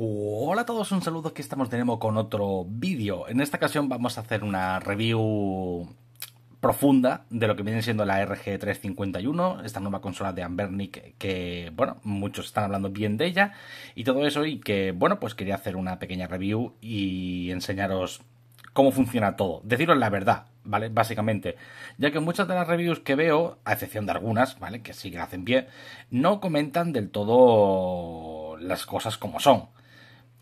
Hola a todos, un saludo, aquí estamos de nuevo con otro vídeo. En esta ocasión vamos a hacer una review profunda de lo que viene siendo la RG351, esta nueva consola de Ambernic que, bueno, muchos están hablando bien de ella y todo eso y que, bueno, pues quería hacer una pequeña review y enseñaros cómo funciona todo. Deciros la verdad, ¿vale? Básicamente, ya que muchas de las reviews que veo, a excepción de algunas, ¿vale? Que sí que hacen bien, no comentan del todo las cosas como son.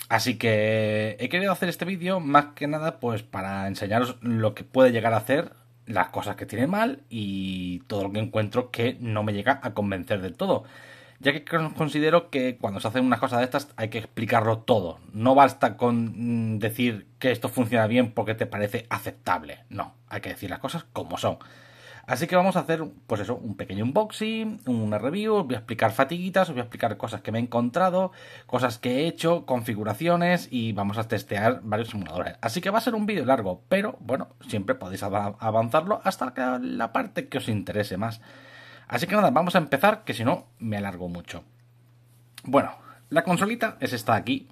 Así que he querido hacer este vídeo más que nada pues para enseñaros lo que puede llegar a hacer, las cosas que tiene mal y todo lo que encuentro que no me llega a convencer del todo. Ya que considero que cuando se hacen unas cosas de estas hay que explicarlo todo. No basta con mm, decir que esto funciona bien porque te parece aceptable. No, hay que decir las cosas como son. Así que vamos a hacer, pues eso, un pequeño unboxing, una review, os voy a explicar fatiguitas, os voy a explicar cosas que me he encontrado, cosas que he hecho, configuraciones y vamos a testear varios simuladores. Así que va a ser un vídeo largo, pero bueno, siempre podéis avanzarlo hasta la parte que os interese más. Así que nada, vamos a empezar, que si no me alargo mucho. Bueno, la consolita es esta de aquí,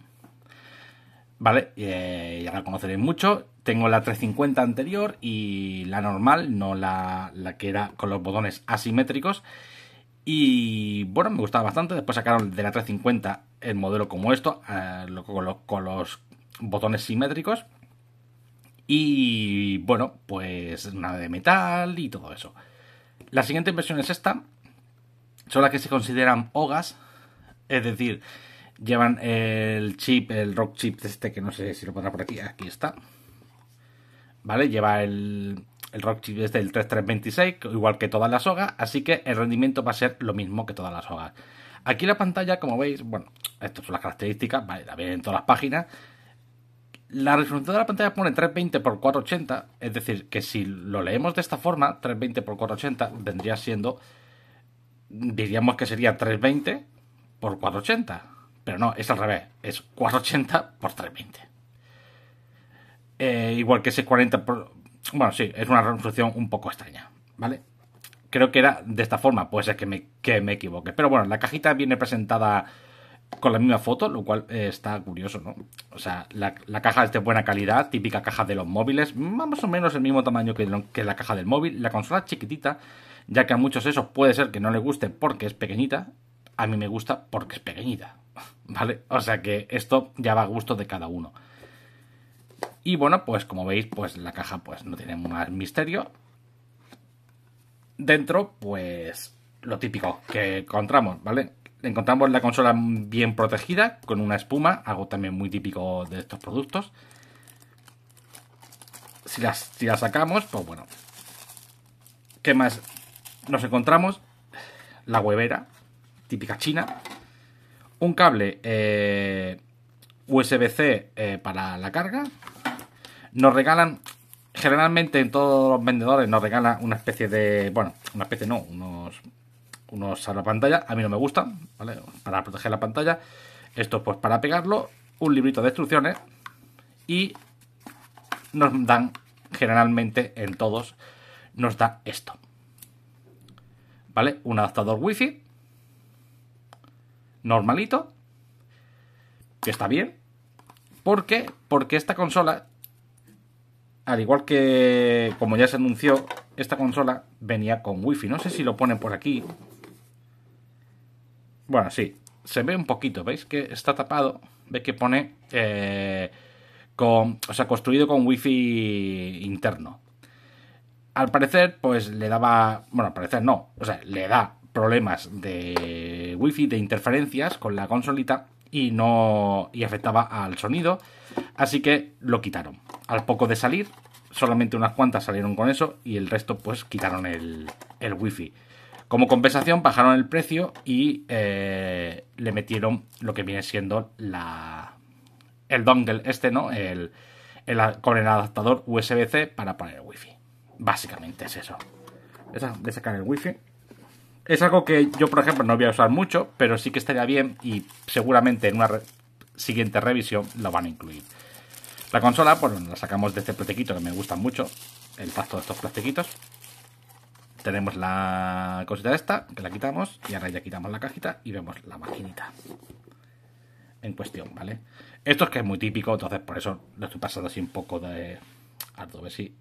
¿vale? Eh, ya la conoceréis mucho tengo la 350 anterior y la normal, no la, que era con los botones asimétricos. Y bueno, me gustaba bastante. Después sacaron de la 350 el modelo como esto, eh, con, los, botones simétricos. Y bueno, pues nada de metal y todo eso. La siguiente versión es esta. Son las que se consideran hogas Es decir, llevan el chip, el rock chip este que no sé si lo pondrá por aquí. Aquí está. ¿vale? Lleva el, el Rock Chip este el 3326, igual que todas las soga así que el rendimiento va a ser lo mismo que todas las soga. Aquí la pantalla, como veis, bueno, estas son las características, vale, la ven en todas las páginas. La resolución de la pantalla pone 320x480, es decir, que si lo leemos de esta forma, 320x480 vendría siendo, diríamos que sería 320 por 480, pero no, es al revés, es 480 por 320. Eh, igual que ese 40%. Bueno, sí, es una resolución un poco extraña, ¿vale? Creo que era de esta forma, puede ser que me, que me equivoque. Pero bueno, la cajita viene presentada con la misma foto, lo cual eh, está curioso, ¿no? O sea, la, caja es de buena calidad, típica caja de los móviles, más o menos el mismo tamaño que, que la caja del móvil. La consola chiquitita, ya que a muchos esos puede ser que no le guste porque es pequeñita. A mí me gusta porque es pequeñita, ¿vale? O sea que esto ya va a gusto de cada uno. Y bueno, pues como veis, pues la caja pues no tiene más misterio. Dentro, pues lo típico que encontramos, ¿vale? Encontramos la consola bien protegida, con una espuma, algo también muy típico de estos productos. Si la sacamos, pues bueno. ¿Qué más nos encontramos? La huevera, típica china. Un cable eh, USB-C eh, para la carga, nos regalan, generalmente en todos los vendedores, nos regalan una especie de, bueno, una especie no, unos, unos a la pantalla. A mí no me gustan, ¿vale? Para proteger la pantalla. Esto pues para pegarlo, un librito de instrucciones y nos dan, generalmente en todos, nos da esto. ¿Vale? Un adaptador wifi. Normalito. Que está bien. ¿Por qué? Porque esta consola al igual que como ya se anunció, esta consola venía con wifi. No sé si lo ponen por aquí. Bueno, sí, se ve un poquito, ¿veis? Que está tapado, ve que pone eh, con, o sea, construido con wifi interno. Al parecer, pues le daba, bueno, al parecer no, o sea, le da problemas de wifi, de interferencias con la consolita y no, y afectaba al sonido Así que lo quitaron. Al poco de salir, solamente unas cuantas salieron con eso y el resto pues quitaron el, wifi. Como compensación bajaron el precio y eh, le metieron lo que viene siendo la, el dongle este, ¿no? El, con el adaptador USB-C para poner el wifi. Básicamente es eso. de sacar el wifi. Es algo que yo, por ejemplo, no voy a usar mucho, pero sí que estaría bien y seguramente en una siguiente revisión lo van a incluir. La consola, pues la sacamos de este platequito que me gusta mucho, el pasto de estos plastiquitos. Tenemos la cosita esta, que la quitamos, y ahora ya quitamos la cajita y vemos la maquinita en cuestión, ¿vale? Esto es que es muy típico, entonces por eso lo estoy pasando así un poco de... Ardo, si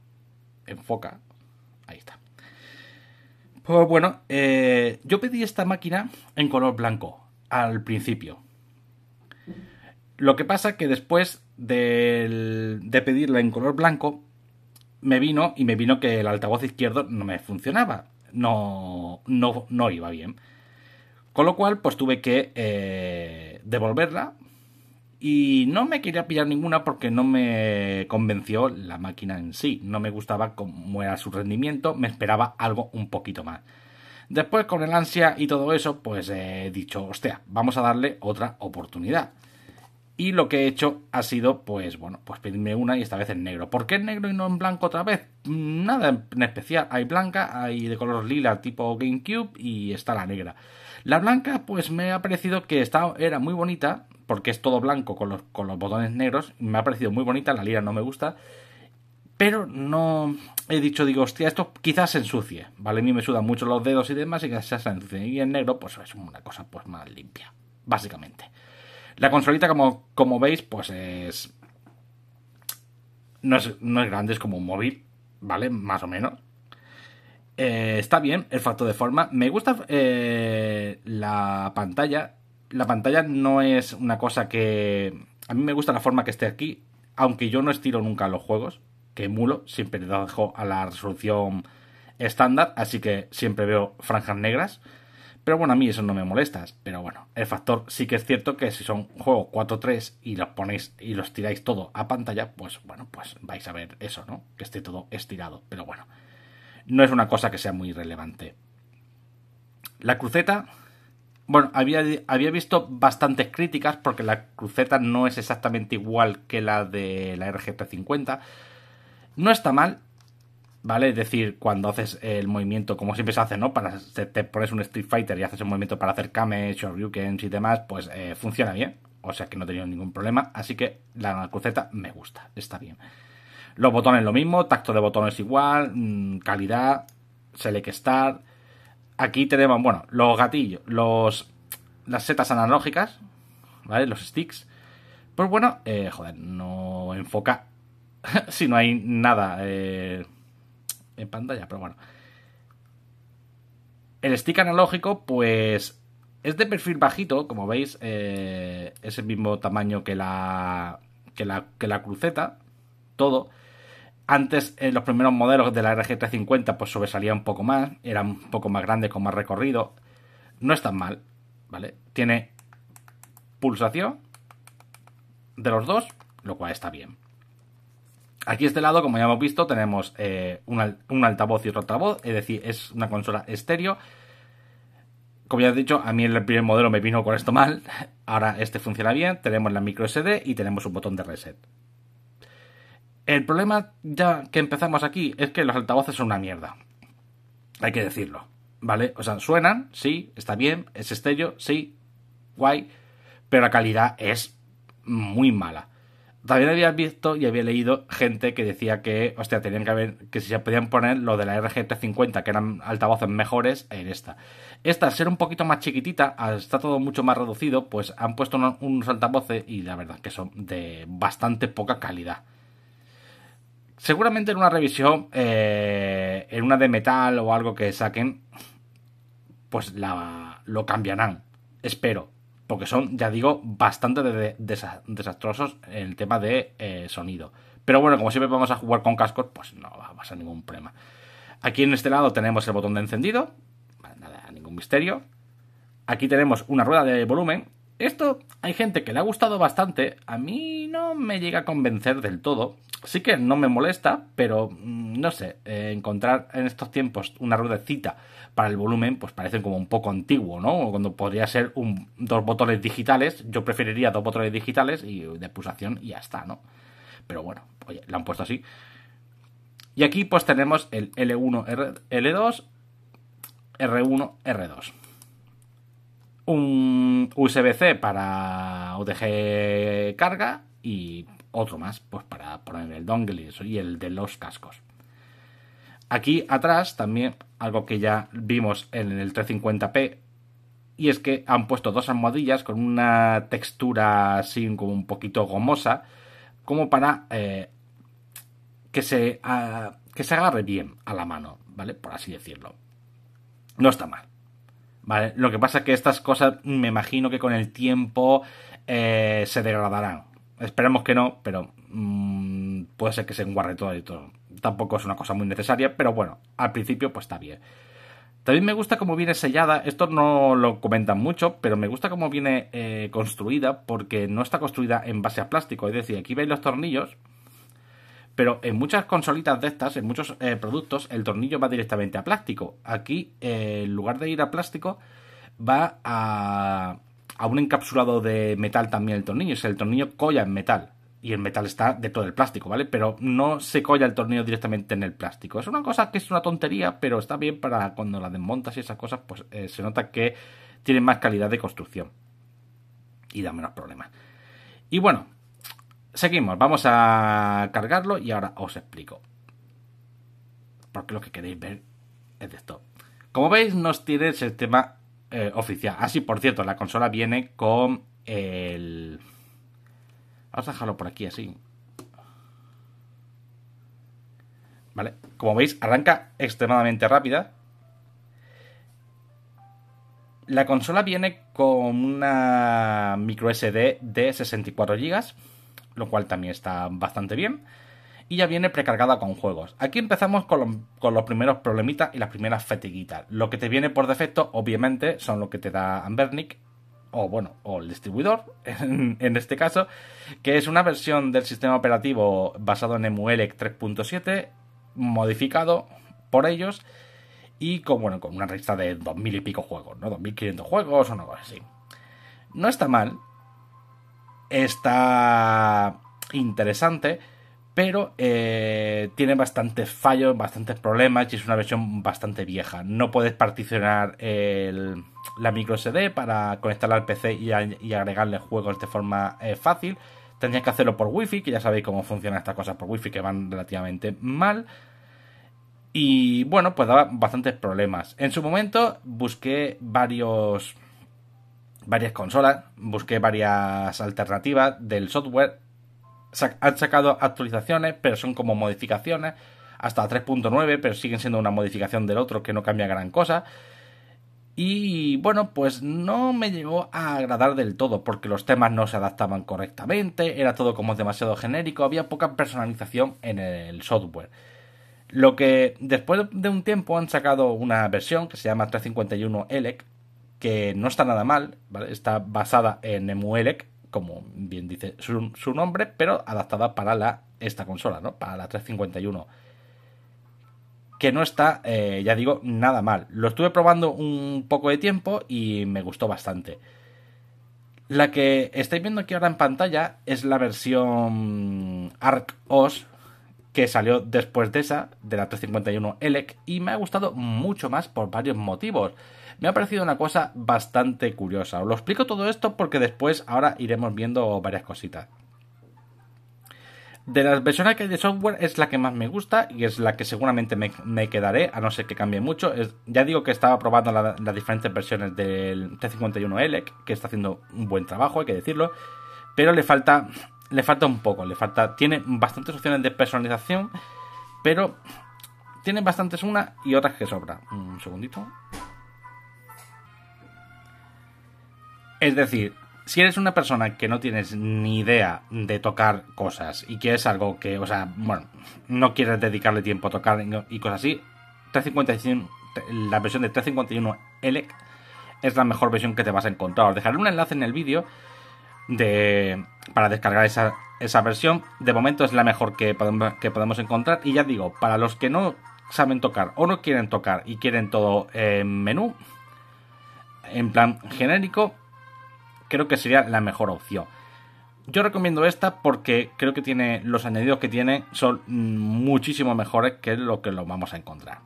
enfoca. Ahí está. Pues bueno, eh, yo pedí esta máquina en color blanco al principio. Lo que pasa que después de, pedirla en color blanco, me vino y me vino que el altavoz izquierdo no me funcionaba, no, no, no iba bien. Con lo cual, pues tuve que eh, devolverla y no me quería pillar ninguna porque no me convenció la máquina en sí, no me gustaba cómo era su rendimiento, me esperaba algo un poquito más. Después, con el ansia y todo eso, pues he dicho, hostia, vamos a darle otra oportunidad y lo que he hecho ha sido, pues bueno, pues pedirme una y esta vez en negro. ¿Por qué en negro y no en blanco otra vez? Mm, nada en especial. Hay blanca, hay de color lila tipo GameCube y está la negra. La blanca, pues me ha parecido que era muy bonita, porque es todo blanco con los, botones negros. Me ha parecido muy bonita, la lila no me gusta. Pero no he dicho, digo, hostia, esto quizás se ensucie, ¿vale? A mí me sudan mucho los dedos y demás y quizás se ensucie. Y en negro, pues es una cosa pues más limpia, básicamente. La consolita, como, como veis, pues es no, es... grande, es como un móvil, ¿vale? Más o menos. Eh, está bien el factor de forma. Me gusta eh, la pantalla. La pantalla no es una cosa que... A mí me gusta la forma que esté aquí, aunque yo no estiro nunca los juegos, que emulo, siempre dejo a la resolución estándar, así que siempre veo franjas negras. Pero bueno, a mí eso no me molesta. Pero bueno, el factor sí que es cierto que si son juegos 4-3 y los ponéis y los tiráis todo a pantalla, pues bueno, pues vais a ver eso, ¿no? Que esté todo estirado. Pero bueno, no es una cosa que sea muy relevante. La cruceta, bueno, había, había visto bastantes críticas porque la cruceta no es exactamente igual que la de la rgp 50 No está mal, ¿vale? Es decir, cuando haces el movimiento, como siempre se hace, ¿no? Para, te, pones un Street Fighter y haces el movimiento para hacer Kame, Shoryukens y demás, pues eh, funciona bien. O sea que no he tenido ningún problema. Así que la cruceta me gusta, está bien. Los botones lo mismo, tacto de botones igual, mm, calidad, select start. Aquí tenemos, bueno, los gatillos, los, las setas analógicas, ¿vale? Los sticks. Pues bueno, eh, joder, no enfoca si no hay nada. Eh, en pantalla, pero bueno. El stick analógico, pues es de perfil bajito, como veis, eh, es el mismo tamaño que la, que la, cruceta, todo. Antes, en los primeros modelos de la RG350, pues sobresalía un poco más, era un poco más grande, con más recorrido. No es tan mal, ¿vale? Tiene pulsación de los dos, lo cual está bien. Aquí, este lado, como ya hemos visto, tenemos eh, un, altavoz y otro altavoz, es decir, es una consola estéreo. Como ya he dicho, a mí el primer modelo me vino con esto mal, ahora este funciona bien, tenemos la micro SD y tenemos un botón de reset. El problema ya que empezamos aquí es que los altavoces son una mierda. Hay que decirlo, ¿vale? O sea, suenan, sí, está bien, es estéreo, sí, guay, pero la calidad es muy mala también había visto y había leído gente que decía que, hostia, tenían que ver que si se podían poner lo de la RGT50, que eran altavoces mejores, en esta. Esta, al ser un poquito más chiquitita, está todo mucho más reducido, pues han puesto unos, altavoces y la verdad que son de bastante poca calidad. Seguramente en una revisión, eh, en una de metal o algo que saquen, pues la, lo cambiarán. Espero. Que son, ya digo, bastante desastrosos en el tema de eh, sonido. Pero bueno, como siempre vamos a jugar con cascos, pues no va a pasar ningún problema. Aquí en este lado tenemos el botón de encendido, nada, ningún misterio. Aquí tenemos una rueda de volumen. Esto hay gente que le ha gustado bastante, a mí no me llega a convencer del todo. Sí que no me molesta, pero mm, no sé, eh, encontrar en estos tiempos una ruedecita para el volumen, pues parecen como un poco antiguo, ¿no? Cuando podría ser un, dos botones digitales, yo preferiría dos botones digitales y de pulsación y ya está, ¿no? Pero bueno, oye, la han puesto así. Y aquí pues tenemos el L1, R, L2, R1, R2. Un USB-C para OTG carga y otro más pues para poner el dongle y el de los cascos. Aquí atrás también algo que ya vimos en el 350p, y es que han puesto dos almohadillas con una textura así como un poquito gomosa, como para eh, que, se, ah, que se agarre bien a la mano, ¿vale? Por así decirlo. No está mal. ¿Vale? Lo que pasa es que estas cosas me imagino que con el tiempo eh, se degradarán. Esperemos que no, pero mm, puede ser que se enguarre todo y todo tampoco es una cosa muy necesaria, pero bueno, al principio pues está bien. También me gusta cómo viene sellada, esto no lo comentan mucho, pero me gusta cómo viene eh, construida porque no está construida en base a plástico, es decir, aquí veis los tornillos, pero en muchas consolitas de estas, en muchos eh, productos, el tornillo va directamente a plástico. Aquí, eh, en lugar de ir a plástico, va a, a un encapsulado de metal también el tornillo, Es el tornillo colla en metal y el metal está de todo el plástico, ¿vale? Pero no se colla el tornillo directamente en el plástico. Es una cosa que es una tontería, pero está bien para cuando la desmontas y esas cosas, pues eh, se nota que tiene más calidad de construcción y da menos problemas. Y bueno, seguimos, vamos a cargarlo y ahora os explico. Porque lo que queréis ver es esto. Como veis, nos tiene el sistema eh, oficial. Así, ah, por cierto, la consola viene con el Vamos a dejarlo por aquí así. ¿Vale? Como veis, arranca extremadamente rápida. La consola viene con una micro SD de 64 GB, lo cual también está bastante bien. Y ya viene precargada con juegos. Aquí empezamos con, los primeros problemitas y las primeras fatiguitas. Lo que te viene por defecto, obviamente, son lo que te da Anbernic o bueno, o el distribuidor, en, este caso, que es una versión del sistema operativo basado en EmuElec 3.7, modificado por ellos, y con, bueno, con una lista de 2.000 y pico juegos, ¿no? 2.500 juegos o algo así. No está mal, está interesante, pero eh, tiene bastantes fallos, bastantes problemas y es una versión bastante vieja. No puedes particionar el, la micro SD para conectarla al PC y, agregarle juegos de forma eh, fácil. Tendrías que hacerlo por Wi-Fi, que ya sabéis cómo funcionan estas cosas por Wi-Fi que van relativamente mal. Y bueno, pues daba bastantes problemas. En su momento busqué varias consolas, busqué varias alternativas del software han sacado actualizaciones, pero son como modificaciones, hasta 3.9, pero siguen siendo una modificación del otro que no cambia gran cosa. Y bueno, pues no me llegó a agradar del todo, porque los temas no se adaptaban correctamente, era todo como demasiado genérico, había poca personalización en el software. Lo que después de un tiempo han sacado una versión que se llama 351 ELEC, que no está nada mal, está basada en EmuELEC, como bien dice su, nombre, pero adaptada para la, esta consola, ¿no? Para la 351 que no está, eh, ya digo, nada mal. Lo estuve probando un poco de tiempo y me gustó bastante. La que estáis viendo aquí ahora en pantalla es la versión Arc OS que salió después de esa, de la 351 ELEC, y me ha gustado mucho más por varios motivos me ha parecido una cosa bastante curiosa. Os lo explico todo esto porque después ahora iremos viendo varias cositas. De las versiones que hay de software es la que más me gusta y es la que seguramente me, quedaré, a no ser que cambie mucho. ya digo que estaba probando las diferentes versiones del T51L, que está haciendo un buen trabajo, hay que decirlo, pero le falta, le falta un poco, le falta, tiene bastantes opciones de personalización, pero tiene bastantes una y otras que sobra. Un segundito. Es decir, si eres una persona que no tienes ni idea de tocar cosas y que es algo que, o sea, bueno, no quieres dedicarle tiempo a tocar y cosas así, la versión de 351 ELEC es la mejor versión que te vas a encontrar. Os dejaré un enlace en el vídeo para descargar esa, esa, versión. De momento es la mejor que podemos, que podemos encontrar. Y ya digo, para los que no saben tocar o no quieren tocar y quieren todo en menú, en plan genérico, creo que sería la mejor opción. Yo recomiendo esta porque creo que tiene los añadidos que tiene son muchísimo mejores que lo que lo vamos a encontrar.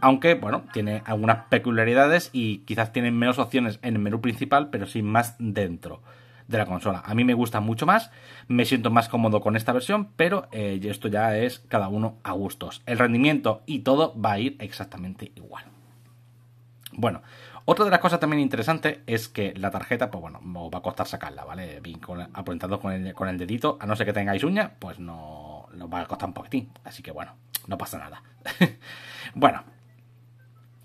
Aunque, bueno, tiene algunas peculiaridades y quizás tiene menos opciones en el menú principal, pero sí más dentro de la consola. A mí me gusta mucho más, me siento más cómodo con esta versión, pero eh, esto ya es cada uno a gustos. El rendimiento y todo va a ir exactamente igual. Bueno, otra de las cosas también interesantes es que la tarjeta, pues bueno, os va a costar sacarla, ¿vale? Bien, con, con el, con dedito, a no ser que tengáis uñas, pues no nos va a costar un poquitín. Así que bueno, no pasa nada. bueno,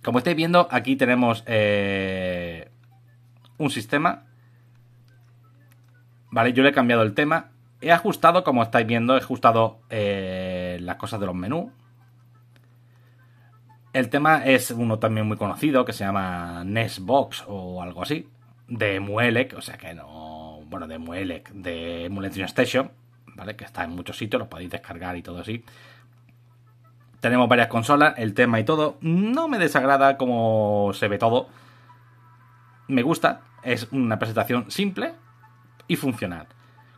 como estáis viendo, aquí tenemos eh, un sistema. Vale, yo le he cambiado el tema. He ajustado, como estáis viendo, he ajustado eh, las cosas de los menús. El tema es uno también muy conocido que se llama Nesbox o algo así, de Muelec, o sea que no. Bueno, de Muelec, de Emulation Station, ¿vale? Que está en muchos sitios, lo podéis descargar y todo así. Tenemos varias consolas, el tema y todo. No me desagrada como se ve todo. Me gusta, es una presentación simple y funcional.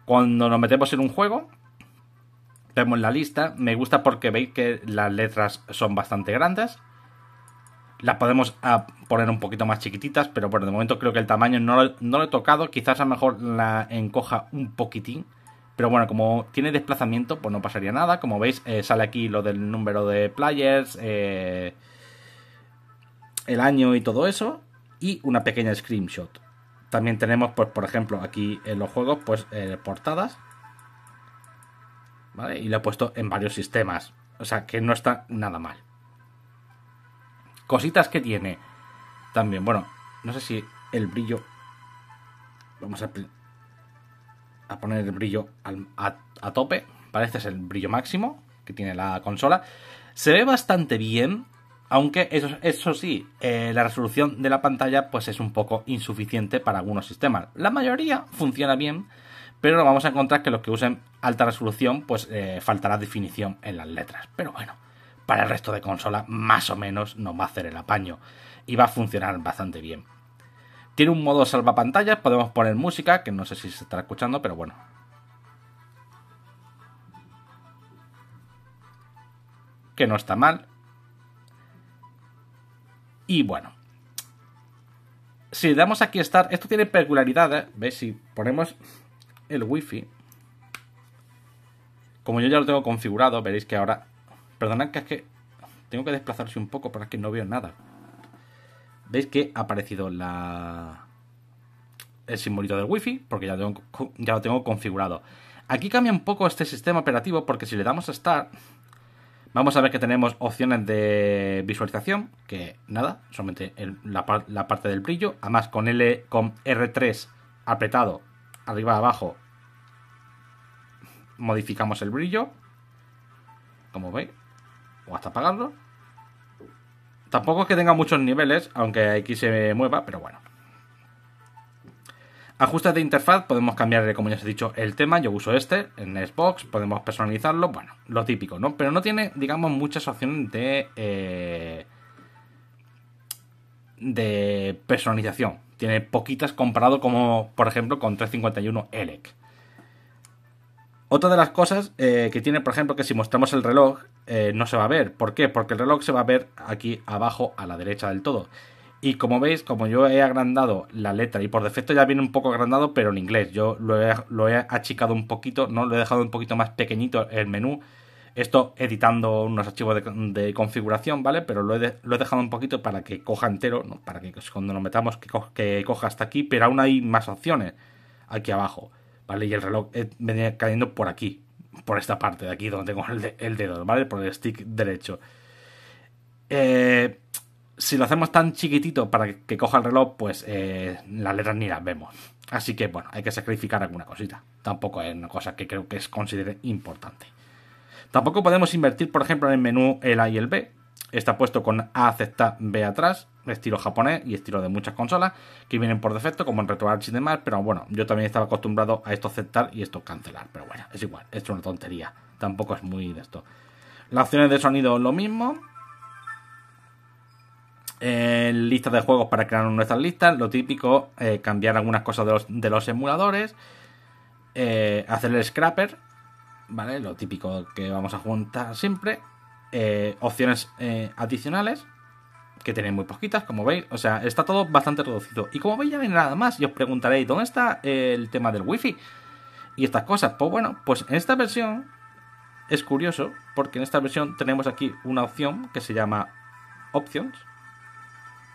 Cuando nos metemos en un juego, vemos la lista. Me gusta porque veis que las letras son bastante grandes. Las podemos ah, poner un poquito más chiquititas, pero bueno, de momento creo que el tamaño no lo, he tocado. Quizás a lo mejor la encoja un poquitín. Pero bueno, como tiene desplazamiento, pues no pasaría nada. Como veis, eh, sale aquí lo del número de players, eh, el año y todo eso. Y una pequeña screenshot. También tenemos, pues, por ejemplo, aquí en los juegos, pues, eh, portadas. ¿Vale? Y lo he puesto en varios sistemas. O sea, que no está nada mal. Cositas que tiene. También, bueno, no sé si el brillo... Vamos a, poner el brillo a, tope. parece es el brillo máximo que tiene la consola. Se ve bastante bien, aunque eso, eso sí, eh, la resolución de la pantalla pues es un poco insuficiente para algunos sistemas. La mayoría funciona bien, pero vamos a encontrar que los que usen alta resolución pues eh, faltará definición en las letras. Pero bueno, para el resto de consolas, más o menos, nos va a hacer el apaño y va a funcionar bastante bien. Tiene un modo salvapantallas, podemos poner música, que no sé si se está escuchando, pero bueno. Que no está mal. Y bueno. Si damos aquí estar, esto tiene peculiaridades, ver Si ponemos el wifi, como yo ya lo tengo configurado, veréis que ahora Perdonad que es que tengo que desplazarse un poco, para que no veo nada. ¿Veis que ha aparecido la... el simbolito del wifi? Porque ya lo, tengo, configurado. Aquí cambia un poco este sistema operativo porque si le damos a Start, vamos a ver que tenemos opciones de visualización, que nada, solamente la, parte del brillo. Además con, L, con R3 apretado, arriba abajo, modificamos el brillo. Como veis, o hasta pagarlo. Tampoco es que tenga muchos niveles, aunque aquí se mueva, pero bueno. Ajustes de interfaz, podemos cambiarle como ya os he dicho, el tema. Yo uso este en Xbox, podemos personalizarlo, bueno, lo típico, ¿no? Pero no tiene, digamos, muchas opciones de. Eh, de personalización. Tiene poquitas comparado, como por ejemplo, con 351 ELEC. Otra de las cosas eh, que tiene, por ejemplo, que si mostramos el reloj, eh, no se va a ver. ¿Por qué? Porque el reloj se va a ver aquí abajo a la derecha del todo. Y como veis, como yo he agrandado la letra y por defecto ya viene un poco agrandado, pero en inglés. Yo lo he, achicado un poquito, no lo he dejado un poquito más pequeñito el menú. Esto editando unos archivos de, configuración, ¿vale? Pero lo he, dejado un poquito para que coja entero, para que cuando nos metamos que, que, coja hasta aquí, pero aún hay más opciones aquí abajo, ¿vale? Y el reloj eh, venía cayendo por aquí, por esta parte de aquí donde tengo el, dedo, ¿vale? Por el stick derecho. Eh, si lo hacemos tan chiquitito para que, coja el reloj, pues la eh, las letras ni las vemos. Así que bueno, hay que sacrificar alguna cosita. Tampoco es una cosa que creo que es considere importante. Tampoco podemos invertir, por ejemplo, en el menú el A y el B. Está puesto con A acepta B atrás estilo japonés y estilo de muchas consolas que vienen por defecto, como en RetroArch y demás, pero bueno, yo también estaba acostumbrado a esto aceptar y esto cancelar, pero bueno, es igual, esto es una tontería, tampoco es muy de esto. Las opciones de sonido lo mismo. Lista eh, listas de juegos para crear nuestras listas, lo típico, eh, cambiar algunas cosas de los, emuladores, eh, hacer el scrapper, ¿vale? Lo típico que vamos a juntar siempre, opciones adicionales, que tenéis muy poquitas, como veis. O sea, está todo bastante reducido. Y como veis, ya no nada más. Y os preguntaréis, ¿dónde está el tema del wifi? Y estas cosas. Pues bueno, pues en esta versión es curioso, porque en esta versión tenemos aquí una opción que se llama Options.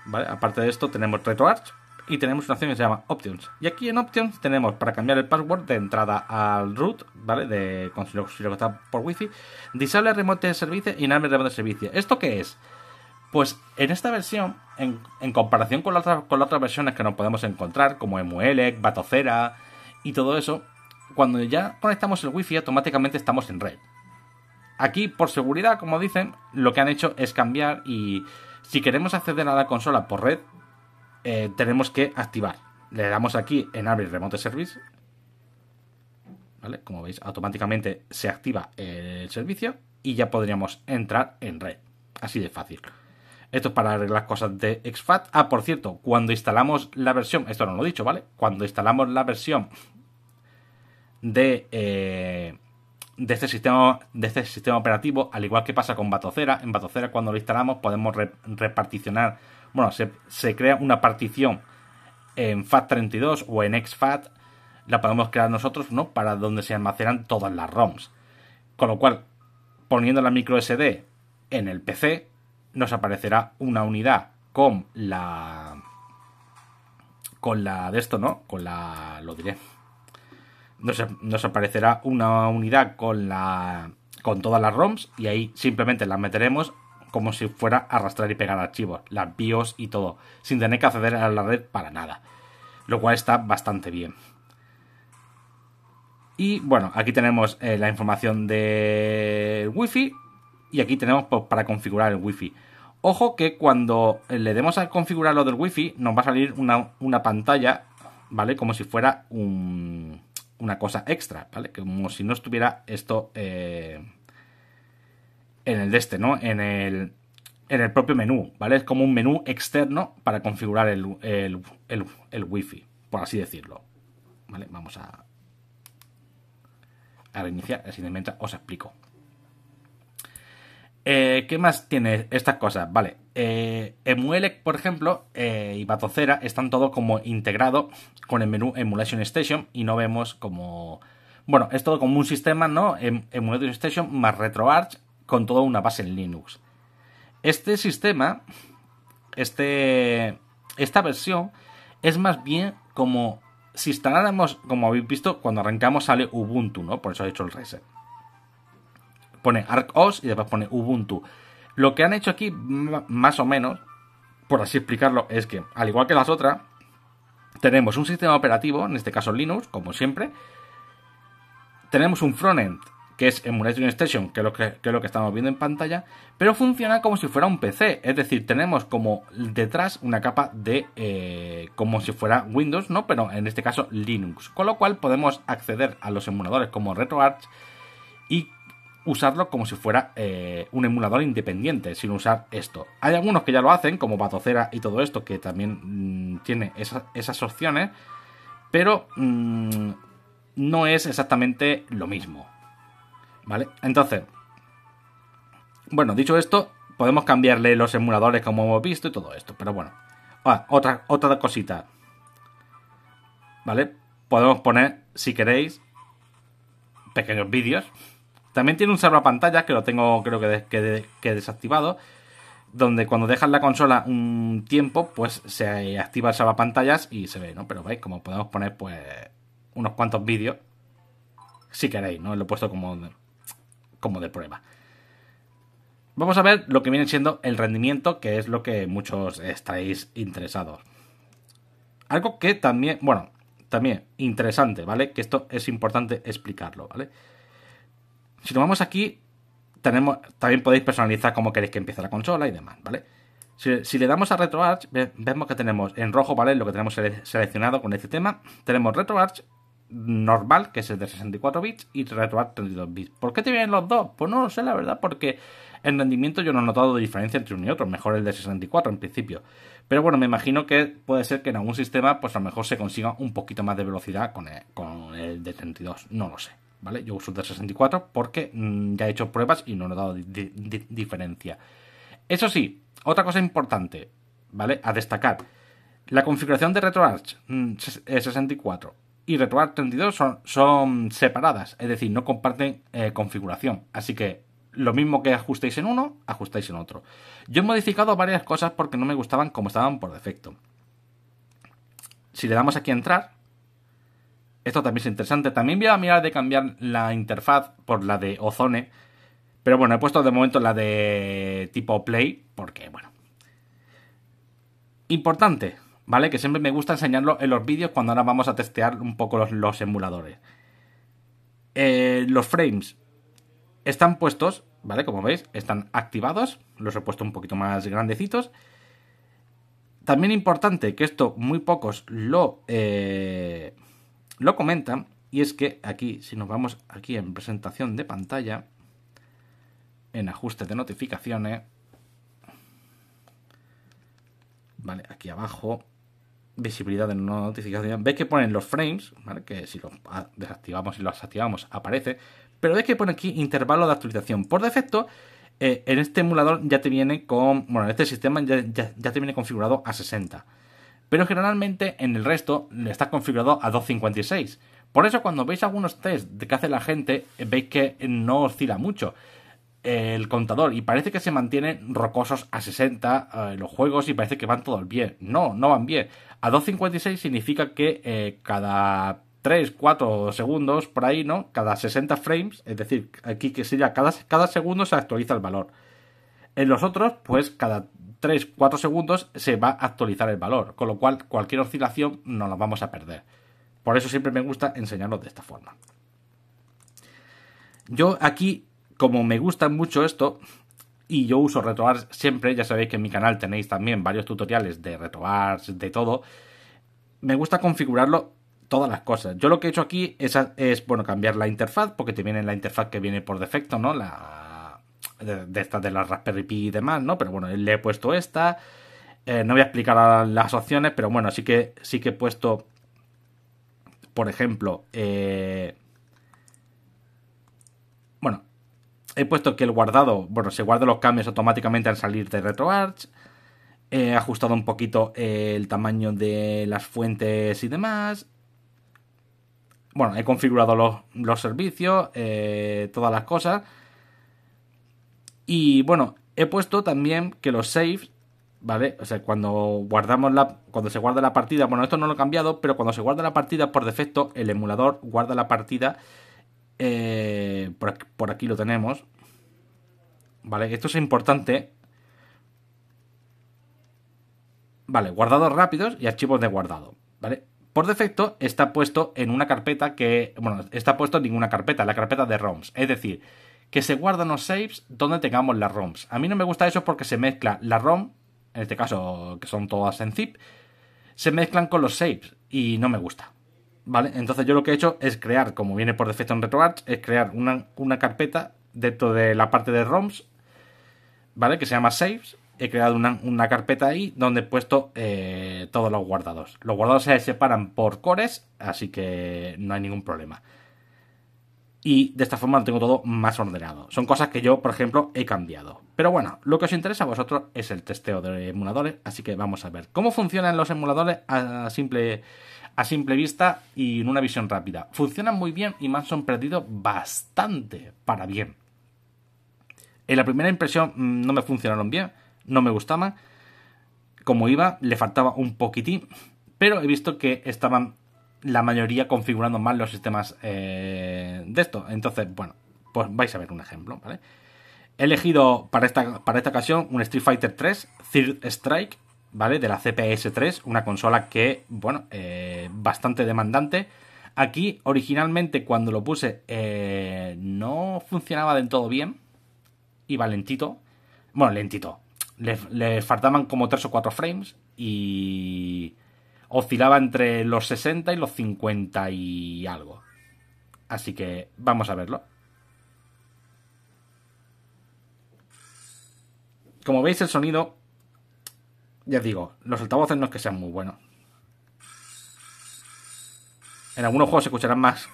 ¿Vale? Aparte de esto, tenemos RetroArch y tenemos una opción que se llama Options. Y aquí en Options tenemos para cambiar el password de entrada al root, ¿vale? De, consigo si lo, está por wifi. Disable remote servicio y enable remote servicio. ¿Esto qué es? Pues en esta versión, en, comparación con, las otras versiones que nos podemos encontrar, como Emuelec, Batocera y todo eso, cuando ya conectamos el Wi-Fi automáticamente estamos en red. Aquí, por seguridad, como dicen, lo que han hecho es cambiar y si queremos acceder a la consola por red, eh, tenemos que activar. Le damos aquí en Abrir Remote Service. ¿Vale? Como veis, automáticamente se activa el servicio y ya podríamos entrar en red. Así de fácil. Esto es para arreglar cosas de XFAT. Ah, por cierto, cuando instalamos la versión, esto no lo he dicho, ¿vale? Cuando instalamos la versión de, eh, de, este, sistema, de este sistema operativo, al igual que pasa con Batocera, en Batocera cuando lo instalamos podemos reparticionar, bueno, se, se, crea una partición en FAT32 o en XFAT, la podemos crear nosotros, ¿no? Para donde se almacenan todas las ROMs. Con lo cual, poniendo la micro SD en el PC, nos aparecerá una unidad con la... Con la de esto, ¿no? Con la... Lo diré. Nos, aparecerá una unidad con la... Con todas las ROMs y ahí simplemente las meteremos como si fuera arrastrar y pegar archivos, las BIOS y todo, sin tener que acceder a la red para nada. Lo cual está bastante bien. Y bueno, aquí tenemos eh, la información del wifi y aquí tenemos pues, para configurar el wifi. Ojo que cuando le demos a configurar lo del wifi nos va a salir una, pantalla, ¿vale? Como si fuera una cosa extra, ¿vale? Como si no estuviera esto eh, en el de este, ¿no? En el, propio menú, ¿vale? Es como un menú externo para configurar el, el, el, wifi, por así decirlo. ¿Vale? Vamos a, a reiniciar, así de mientras os explico. Eh, ¿Qué más tiene estas cosas? Vale, eh, Emuelec, por ejemplo, eh, y Batocera están todo como integrado con el menú Emulation Station y no vemos como... Bueno, es todo como un sistema, ¿no? Em, Emulation Station más RetroArch con toda una base en Linux. Este sistema, este, esta versión, es más bien como si instaláramos, como habéis visto, cuando arrancamos sale Ubuntu, ¿no? Por eso he hecho el reset pone ArcOS y después pone Ubuntu. Lo que han hecho aquí, más o menos, por así explicarlo, es que, al igual que las otras, tenemos un sistema operativo, en este caso Linux, como siempre, tenemos un frontend, que es Emulation Station, que es, lo que, que estamos viendo en pantalla, pero funciona como si fuera un PC, es decir, tenemos como detrás una capa de, eh, como si fuera Windows, ¿no? Pero en este caso Linux, con lo cual podemos acceder a los emuladores como RetroArch y usarlo como si fuera eh, un emulador independiente, sin usar esto. Hay algunos que ya lo hacen, como Batocera y todo esto, que también mm, tiene esas opciones, pero mm, no es exactamente lo mismo. ¿Vale? Entonces, bueno, dicho esto, podemos cambiarle los emuladores como hemos visto y todo esto, pero bueno. Ah, otra, otra cosita. ¿Vale? Podemos poner, si queréis, pequeños vídeos también tiene un salvapantallas que lo tengo creo que, desactivado, donde cuando dejas la consola un tiempo, pues se activa el salvapantallas y se ve, ¿no? Pero veis, como podemos poner pues unos cuantos vídeos, si queréis, ¿no? Lo he puesto como de, como de prueba. Vamos a ver lo que viene siendo el rendimiento, que es lo que muchos estáis interesados. Algo que también, bueno, también interesante, ¿vale? Que esto es importante explicarlo, ¿vale? Si nos vamos aquí, tenemos, también podéis personalizar cómo queréis que empiece la consola y demás, ¿vale? Si, le damos a RetroArch, vemos que tenemos en rojo, ¿vale? Lo que tenemos seleccionado con este tema. Tenemos RetroArch normal, que es el de 64 bits, y RetroArch 32 bits. ¿Por qué te vienen los dos? Pues no lo sé, la verdad, porque en rendimiento yo no he notado diferencia entre uno y otro. Mejor el de 64 en principio. Pero bueno, me imagino que puede ser que en algún sistema, pues a lo mejor se consiga un poquito más de velocidad con con el de 32. No lo sé. ¿vale? Yo uso el 64 porque mm, ya he hecho pruebas y no he dado diferencia. Eso sí, otra cosa importante, ¿vale? A destacar. La configuración de RetroArch 64 mm, eh, y RetroArch 32 son, son, separadas, es decir, no comparten eh, configuración. Así que lo mismo que ajustéis en uno, ajustáis en otro. Yo he modificado varias cosas porque no me gustaban como estaban por defecto. Si le damos aquí a entrar, esto también es interesante. También voy a mirar de cambiar la interfaz por la de Ozone. Pero bueno, he puesto de momento la de tipo Play, porque bueno. Importante, ¿vale? Que siempre me gusta enseñarlo en los vídeos cuando ahora vamos a testear un poco los, los emuladores. Eh, los frames están puestos, ¿vale? Como veis, están activados. Los he puesto un poquito más grandecitos. También importante que esto muy pocos lo... Eh, lo comentan y es que aquí, si nos vamos aquí en presentación de pantalla, en ajustes de notificaciones, vale, aquí abajo, visibilidad de notificaciones, notificación, ves que ponen los frames, ¿vale? que si los desactivamos y los activamos aparece, pero veis que pone aquí intervalo de actualización. Por defecto, eh, en este emulador ya te viene con, bueno, este sistema ya, ya te viene configurado a 60 pero generalmente en el resto le está configurado a 256. Por eso cuando veis algunos test que hace la gente, eh, veis que no oscila mucho el contador y parece que se mantienen rocosos a 60 eh, los juegos y parece que van todos bien. No, no van bien. A 256 significa que eh, cada 3, 4 segundos por ahí, ¿no? Cada 60 frames, es decir, aquí que sería cada, cada segundo se actualiza el valor. En los otros, pues cada 3-4 segundos se va a actualizar el valor, con lo cual cualquier oscilación no la vamos a perder. Por eso siempre me gusta enseñarlo de esta forma. Yo aquí, como me gusta mucho esto, y yo uso RetroArch siempre, ya sabéis que en mi canal tenéis también varios tutoriales de RetroArch, de todo, me gusta configurarlo todas las cosas. Yo lo que he hecho aquí es, es bueno, cambiar la interfaz, porque te viene la interfaz que viene por defecto, ¿no? La de, estas de las Raspberry Pi y demás, ¿no? Pero bueno, le he puesto esta. Eh, no voy a explicar las opciones, pero bueno, sí que, sí que he puesto, por ejemplo, eh, bueno, he puesto que el guardado, bueno, se guardan los cambios automáticamente al salir de RetroArch. He ajustado un poquito el tamaño de las fuentes y demás. Bueno, he configurado los, servicios, eh, todas las cosas. Y bueno, he puesto también que los saves, ¿vale? O sea, cuando guardamos la. Cuando se guarda la partida. Bueno, esto no lo he cambiado, pero cuando se guarda la partida, por defecto, el emulador guarda la partida. Eh, por, aquí, lo tenemos. Vale, esto es importante. Vale, guardados rápidos y archivos de guardado. ¿Vale? Por defecto está puesto en una carpeta que. Bueno, está puesto en ninguna carpeta, la carpeta de ROMs. Es decir, que se guardan los saves donde tengamos las ROMs. A mí no me gusta eso porque se mezcla la ROM, en este caso que son todas en zip, se mezclan con los saves y no me gusta. ¿Vale? Entonces yo lo que he hecho es crear, como viene por defecto en RetroArch, es crear una, una carpeta dentro de la parte de ROMs, ¿vale? Que se llama saves. He creado una, carpeta ahí donde he puesto eh, todos los guardados. Los guardados se separan por cores, así que no hay ningún problema y de esta forma lo tengo todo más ordenado. Son cosas que yo, por ejemplo, he cambiado. Pero bueno, lo que os interesa a vosotros es el testeo de emuladores, así que vamos a ver cómo funcionan los emuladores a simple, a simple vista y en una visión rápida. Funcionan muy bien y me han sorprendido bastante para bien. En la primera impresión mm, no me funcionaron bien, no me gustaban. Como iba, le faltaba un poquitín, pero he visto que estaban la mayoría configurando mal los sistemas eh, de esto. Entonces, bueno, pues vais a ver un ejemplo, ¿vale? He elegido para esta, para esta ocasión un Street Fighter 3, Third Strike, ¿vale? De la CPS 3, una consola que, bueno, eh, bastante demandante. Aquí, originalmente, cuando lo puse, eh, no funcionaba del todo bien. Iba lentito. Bueno, lentito. Le, le faltaban como 3 o 4 frames y oscilaba entre los 60 y los 50 y algo. Así que vamos a verlo. Como veis el sonido, ya digo, los altavoces no es que sean muy buenos. En algunos juegos se escucharán más.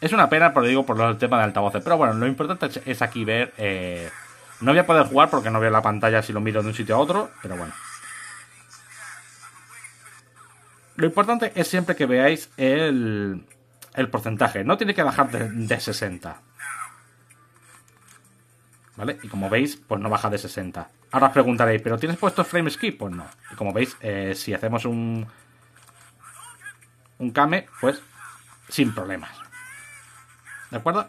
Es una pena, pero digo, por el tema de altavoces. Pero bueno, lo importante es aquí ver eh, no voy a poder jugar porque no veo la pantalla si lo miro de un sitio a otro, pero bueno. Lo importante es siempre que veáis el, el porcentaje. No tiene que bajar de, 60. ¿Vale? Y como veis, pues no baja de 60. Ahora os preguntaréis, ¿pero tienes puesto frame skip? Pues no. Y como veis, eh, si hacemos un... Un came, pues sin problemas. ¿De acuerdo?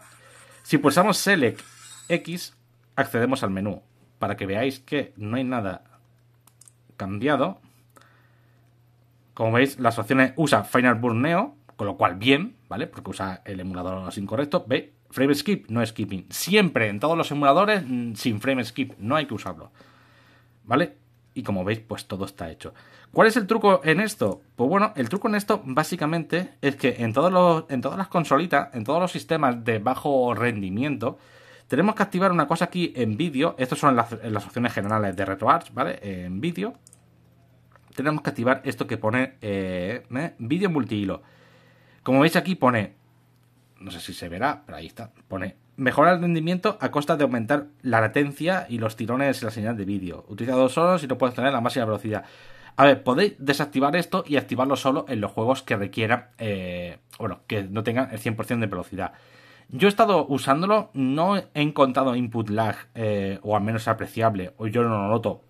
Si pulsamos Select X, accedemos al menú para que veáis que no hay nada cambiado. Como veis, las opciones usa Final Burn Neo, con lo cual bien, ¿vale? Porque usa el emulador incorrecto. Ve, frame skip, no skipping. Siempre en todos los emuladores mm, sin frame skip, no hay que usarlo. ¿Vale? Y como veis, pues todo está hecho. ¿Cuál es el truco en esto? Pues bueno, el truco en esto básicamente es que en, todos los, en todas las consolitas, en todos los sistemas de bajo rendimiento, tenemos que activar una cosa aquí en vídeo. Estas son las, opciones generales de RetroArch, ¿vale? En vídeo. Tenemos que activar esto que pone eh, eh, vídeo multihilo. Como veis aquí pone, no sé si se verá, pero ahí está, pone mejorar el rendimiento a costa de aumentar la latencia y los tirones en la señal de vídeo. Utiliza dos si y no puedes tener la máxima velocidad. A ver, podéis desactivar esto y activarlo solo en los juegos que requieran, eh, bueno, que no tengan el 100% de velocidad. Yo he estado usándolo, no he encontrado input lag, eh, o al menos apreciable, o yo no lo noto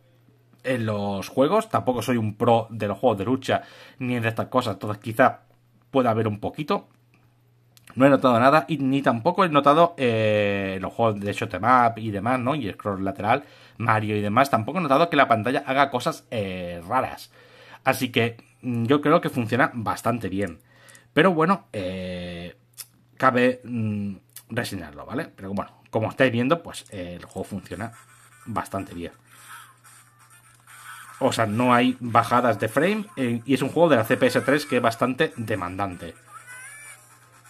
en los juegos. Tampoco soy un pro de los juegos de lucha ni de estas cosas, entonces quizá pueda haber un poquito. No he notado nada y ni tampoco he notado eh, los juegos de Shotemap y demás, ¿no? Y scroll lateral, Mario y demás. Tampoco he notado que la pantalla haga cosas eh, raras. Así que mm, yo creo que funciona bastante bien. Pero bueno, eh, cabe resignarlo, mm, reseñarlo, ¿vale? Pero bueno, como estáis viendo, pues el juego funciona bastante bien. O sea, no hay bajadas de frame eh, y es un juego de la CPS3 que es bastante demandante.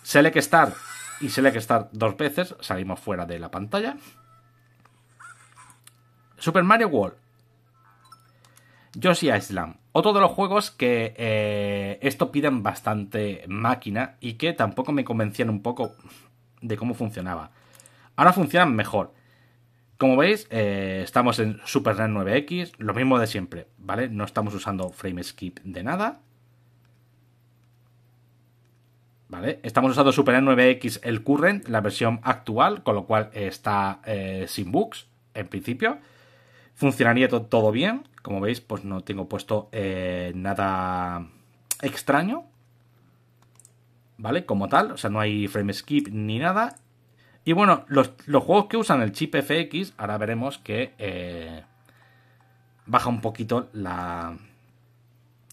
Select Start y Select Start dos veces, salimos fuera de la pantalla. Super Mario World. Yoshi Island. Otro de los juegos que eh, esto piden bastante máquina y que tampoco me convencían un poco de cómo funcionaba. Ahora funcionan mejor. Como veis, eh, estamos en Super 9X, e lo mismo de siempre, ¿vale? No estamos usando frame skip de nada. ¿Vale? Estamos usando Super 9X e el current, la versión actual, con lo cual está eh, sin bugs, en principio. Funcionaría todo bien. Como veis, pues no tengo puesto eh, nada extraño. ¿Vale? Como tal. O sea, no hay frame skip ni nada. Y bueno, los, juegos que usan el chip FX, ahora veremos que eh, baja un poquito la...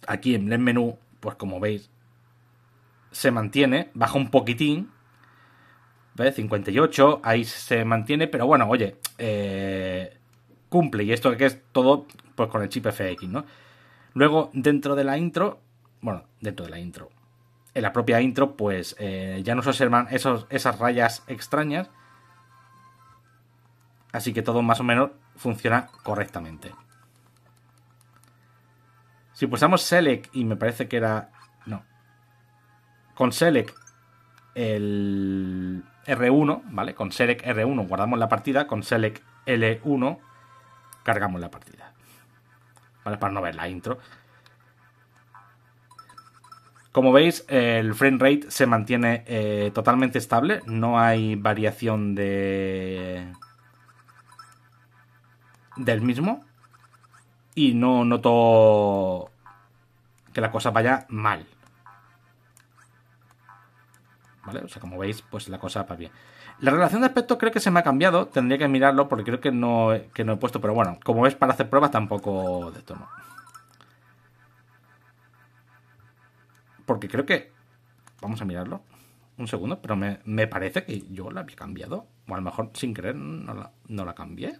Aquí en el menú, pues como veis, se mantiene, baja un poquitín, Ve, 58, ahí se mantiene, pero bueno, oye, eh, cumple. Y esto que es todo pues, con el chip FX, ¿no? Luego, dentro de la intro, bueno, dentro de la intro, en la propia intro, pues eh, ya ya nos observan esos, esas rayas extrañas. Así que todo más o menos funciona correctamente. Si pulsamos Select y me parece que era... No. Con Select el R1, ¿vale? Con Select R1 guardamos la partida, con Select L1 cargamos la partida. ¿Vale? Para no ver la intro. Como veis, el frame rate se mantiene eh, totalmente estable. No hay variación de del mismo. Y no noto que la cosa vaya mal. ¿Vale? O sea, como veis, pues la cosa va bien. La relación de aspecto creo que se me ha cambiado, tendría que mirarlo porque creo que no, no he puesto, pero bueno, como ves, para hacer pruebas tampoco de no Porque creo que... Vamos a mirarlo. Un segundo, pero me, parece que yo la había cambiado. O a lo mejor sin querer no la, no cambié.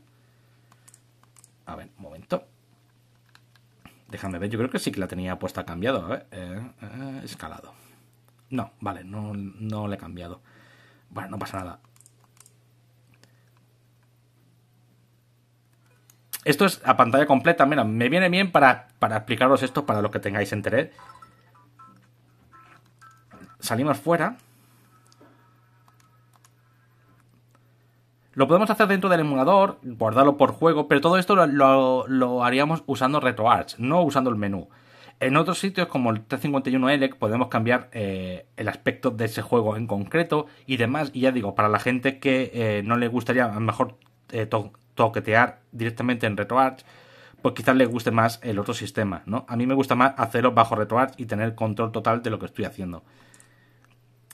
A ver, un momento. Déjame ver, yo creo que sí que la tenía puesta cambiado. A ver, eh, eh, escalado. No, vale, no, no la he cambiado. Bueno, no pasa nada. Esto es a pantalla completa. Mira, me viene bien para, explicaros esto para los que tengáis interés. Salimos fuera. Lo podemos hacer dentro del emulador, guardarlo por juego, pero todo esto lo, lo haríamos usando RetroArch, no usando el menú. En otros sitios como el 351 elec podemos cambiar eh, el aspecto de ese juego en concreto y demás. Y ya digo, para la gente que eh, no le gustaría a lo mejor eh, toquetear directamente en RetroArch, pues quizás le guste más el otro sistema, ¿no? A mí me gusta más hacerlo bajo RetroArch y tener control total de lo que estoy haciendo.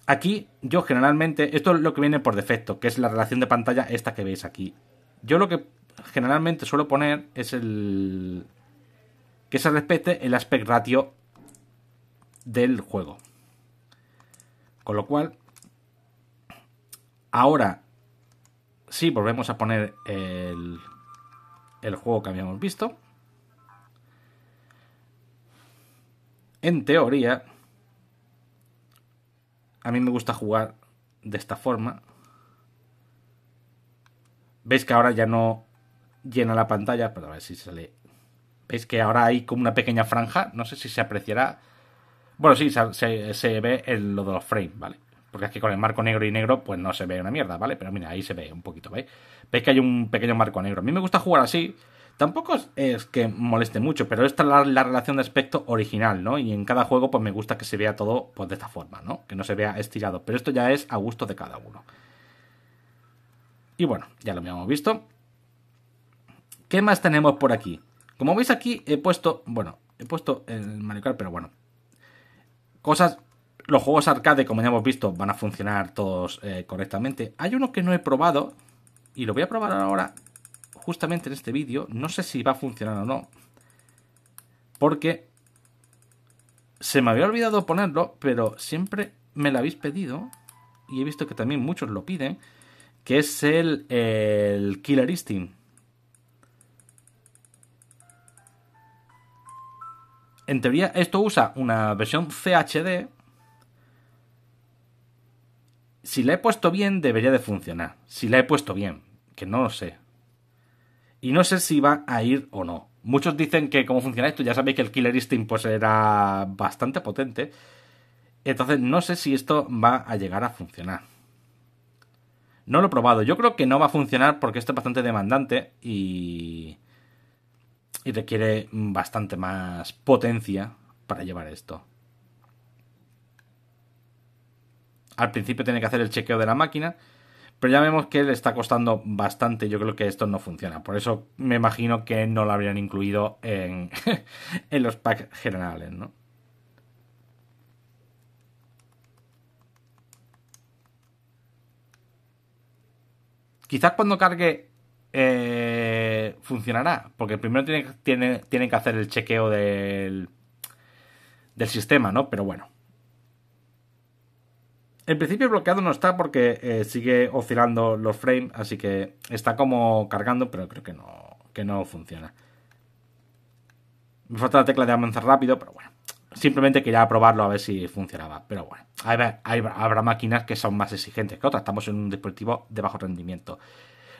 Aquí yo generalmente, esto es lo que viene por defecto, que es la relación de pantalla esta que veis aquí. Yo lo que generalmente suelo poner es el, que se respete el aspect ratio del juego. Con lo cual, ahora sí volvemos a poner el, juego que habíamos visto. En teoría, a mí me gusta jugar de esta forma. Veis que ahora ya no llena la pantalla, pero a ver si sale Veis que ahora hay como una pequeña franja, no sé si se apreciará. Bueno, sí, se, ve en lo de los frames, ¿vale? Porque es que con el marco negro y negro, pues no se ve una mierda, ¿vale? Pero mira, ahí se ve un poquito, ¿veis? Veis que hay un pequeño marco negro. A mí me gusta jugar así. Tampoco es que moleste mucho, pero esta es la, relación de aspecto original, ¿no? Y en cada juego, pues me gusta que se vea todo pues, de esta forma, ¿no? Que no se vea estirado. Pero esto ya es a gusto de cada uno. Y bueno, ya lo habíamos visto. ¿Qué más tenemos por aquí? Como veis aquí he puesto, bueno, he puesto el Mario pero bueno. Cosas, los juegos arcade, como ya hemos visto, van a funcionar todos eh, correctamente. Hay uno que no he probado y lo voy a probar ahora justamente en este vídeo. No sé si va a funcionar o no. Porque se me había olvidado ponerlo, pero siempre me lo habéis pedido y he visto que también muchos lo piden, que es el, el Killer Instinct. en teoría esto usa una versión CHD. Si la he puesto bien, debería de funcionar. Si la he puesto bien, que no lo sé. Y no sé si va a ir o no. Muchos dicen que como funciona esto, ya sabéis que el Killer Instinct pues era bastante potente. Entonces no sé si esto va a llegar a funcionar. No lo he probado. Yo creo que no va a funcionar porque esto es bastante demandante y y requiere bastante más potencia para llevar esto. Al principio tiene que hacer el chequeo de la máquina, pero ya vemos que le está costando bastante. Yo creo que esto no funciona. Por eso me imagino que no lo habrían incluido en, en los packs generales, Quizás cuando cargue eh, funcionará. Porque primero tienen tiene, que hacer el chequeo del, del sistema, ¿no? Pero bueno. En principio bloqueado no está porque eh, sigue oscilando los frames, así que está como cargando, pero creo que no, que no funciona. Me falta la tecla de avanzar rápido, pero bueno. Simplemente quería probarlo a ver si funcionaba. Pero bueno, habrá máquinas que son más exigentes que otras. Estamos en un dispositivo de bajo rendimiento.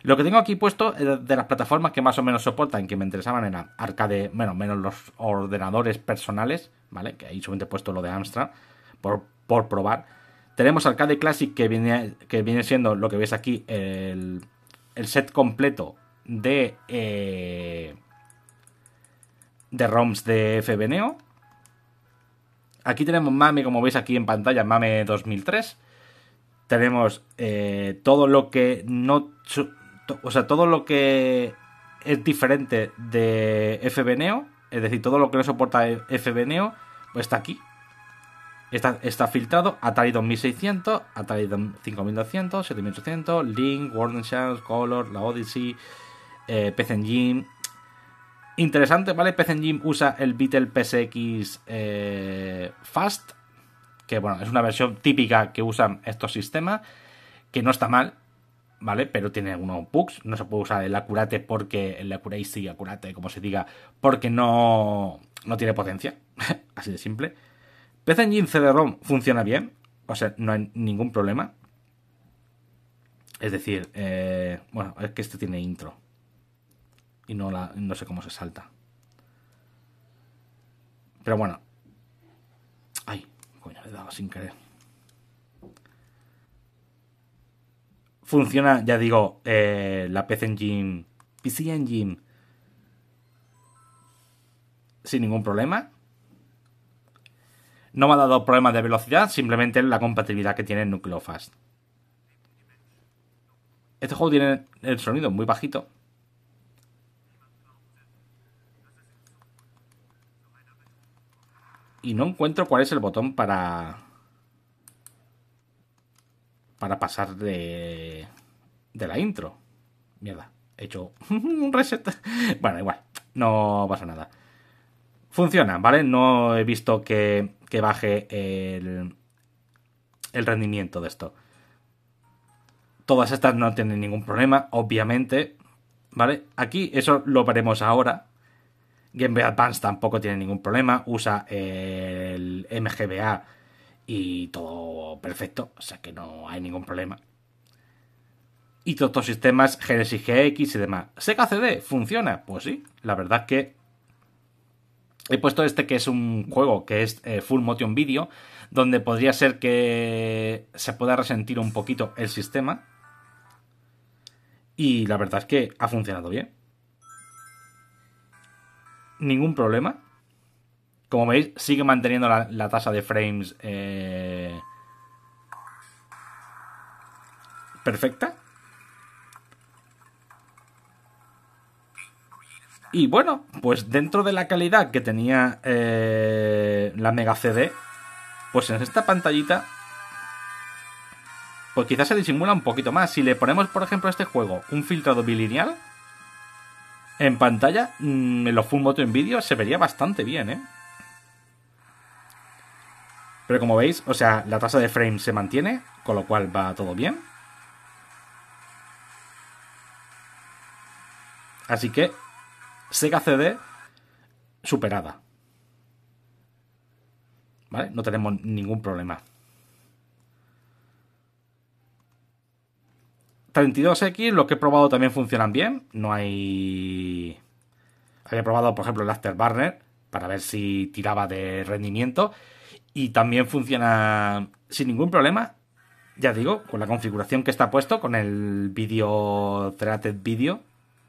Lo que tengo aquí puesto eh, de las plataformas que más o menos soportan, que me interesaban, era arcade, bueno, menos los ordenadores personales, ¿vale? Que ahí solamente he puesto lo de Amstrad por, probar. Tenemos Arcade Classic, que viene, que viene siendo lo que veis aquí, el, set completo de, eh, de ROMs de FBNeo. Aquí tenemos MAME, como veis aquí en pantalla, MAME 2003. Tenemos eh, todo lo que no o sea, todo lo que es diferente de FBNeo, es decir, todo lo que no soporta FBNeo, pues está aquí. Está, está filtrado Atari 2600, Atari 5200, 7800, Link, Warden Chance, Color, la Odyssey, eh, PC Engine. Interesante, ¿vale? PC Engine usa el Beetle PSX eh, Fast, que bueno, es una versión típica que usan estos sistemas, que no está mal, ¿vale? Pero tiene algunos bugs. No se puede usar el Acurate porque el sí Acurate como se diga, porque no, no tiene potencia. Así de simple. PC Engine CD-ROM funciona bien. O sea, no hay ningún problema. Es decir, eh, bueno, es que este tiene intro. Y no, la, no sé cómo se salta. Pero bueno. Ay, coño, le he dado sin querer. funciona, ya digo, eh, la PC Engine, PC Engine sin ningún problema. No me ha dado problemas de velocidad, simplemente la compatibilidad que tiene el núcleo fast. Este juego tiene el sonido muy bajito. Y no encuentro cuál es el botón para para pasar de, de la intro. Mierda, he hecho un reset. Bueno, igual, no pasa nada. Funciona, ¿vale? No he visto que, baje el, el rendimiento de esto. Todas estas no tienen ningún problema, obviamente. ¿Vale? Aquí eso lo veremos ahora. Game Boy Advance tampoco tiene ningún problema. Usa el MGBA y todo perfecto, o sea que no hay ningún problema. Y todos los sistemas, Genesis GX y demás. Sega CD, ¿funciona? Pues sí, la verdad que he puesto este que es un juego que es eh, full motion video, donde podría ser que se pueda resentir un poquito el sistema. Y la verdad es que ha funcionado bien. Ningún problema. Como veis, sigue manteniendo la, tasa de frames eh, perfecta. Y bueno, pues dentro de la calidad que tenía eh, la Mega CD, pues en esta pantallita, pues quizás se disimula un poquito más. Si le ponemos, por ejemplo, a este juego un filtrado bilineal en pantalla, mm, en los lo en vídeo, se vería bastante bien, ¿eh? como veis, o sea, la tasa de frame se mantiene, con lo cual va todo bien. Así que Sega CD superada. ¿Vale? No tenemos ningún problema. 32X, lo que he probado también funcionan bien. No hay... Había probado, por ejemplo, el Afterburner para ver si tiraba de rendimiento y también funciona sin ningún problema. Ya digo, con la configuración que está puesto, con el vídeo Traded Video,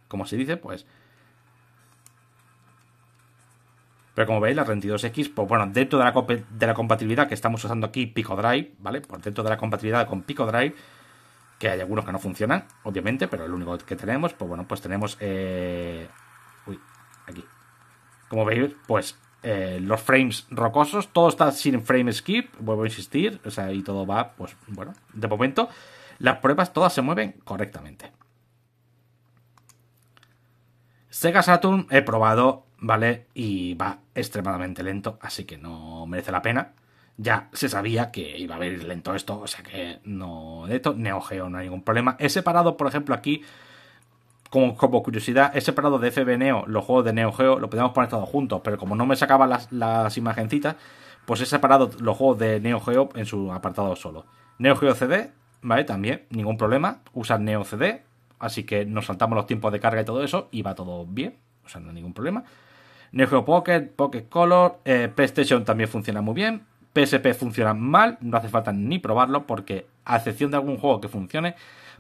como se dice, pues. Pero como veis, la 32X, pues bueno, dentro de la, de la compatibilidad que estamos usando aquí, Pico Drive, ¿vale? Por pues dentro de la compatibilidad con Pico Drive, que hay algunos que no funcionan, obviamente, pero el único que tenemos, pues bueno, pues tenemos. Eh, uy, aquí. Como veis, pues eh, los frames rocosos. Todo está sin frame skip, vuelvo a insistir. O sea, y todo va, pues bueno, de momento las pruebas todas se mueven correctamente. Sega Saturn he probado, ¿vale? Y va extremadamente lento, así que no merece la pena. Ya se sabía que iba a venir lento esto, o sea que no de esto, Neo Geo no hay ningún problema. He separado, por ejemplo, aquí como, como, curiosidad, he separado de FB Neo los juegos de Neo Geo, lo podemos poner todos juntos, pero como no me sacaba las, las imagencitas, pues he separado los juegos de Neo Geo en su apartado solo. Neo Geo CD, ¿vale? También, ningún problema, usan Neo CD, así que nos saltamos los tiempos de carga y todo eso, y va todo bien, o sea, no hay ningún problema. Neo Geo Pocket, Pocket Color, eh, PlayStation también funciona muy bien, PSP funciona mal, no hace falta ni probarlo, porque a excepción de algún juego que funcione,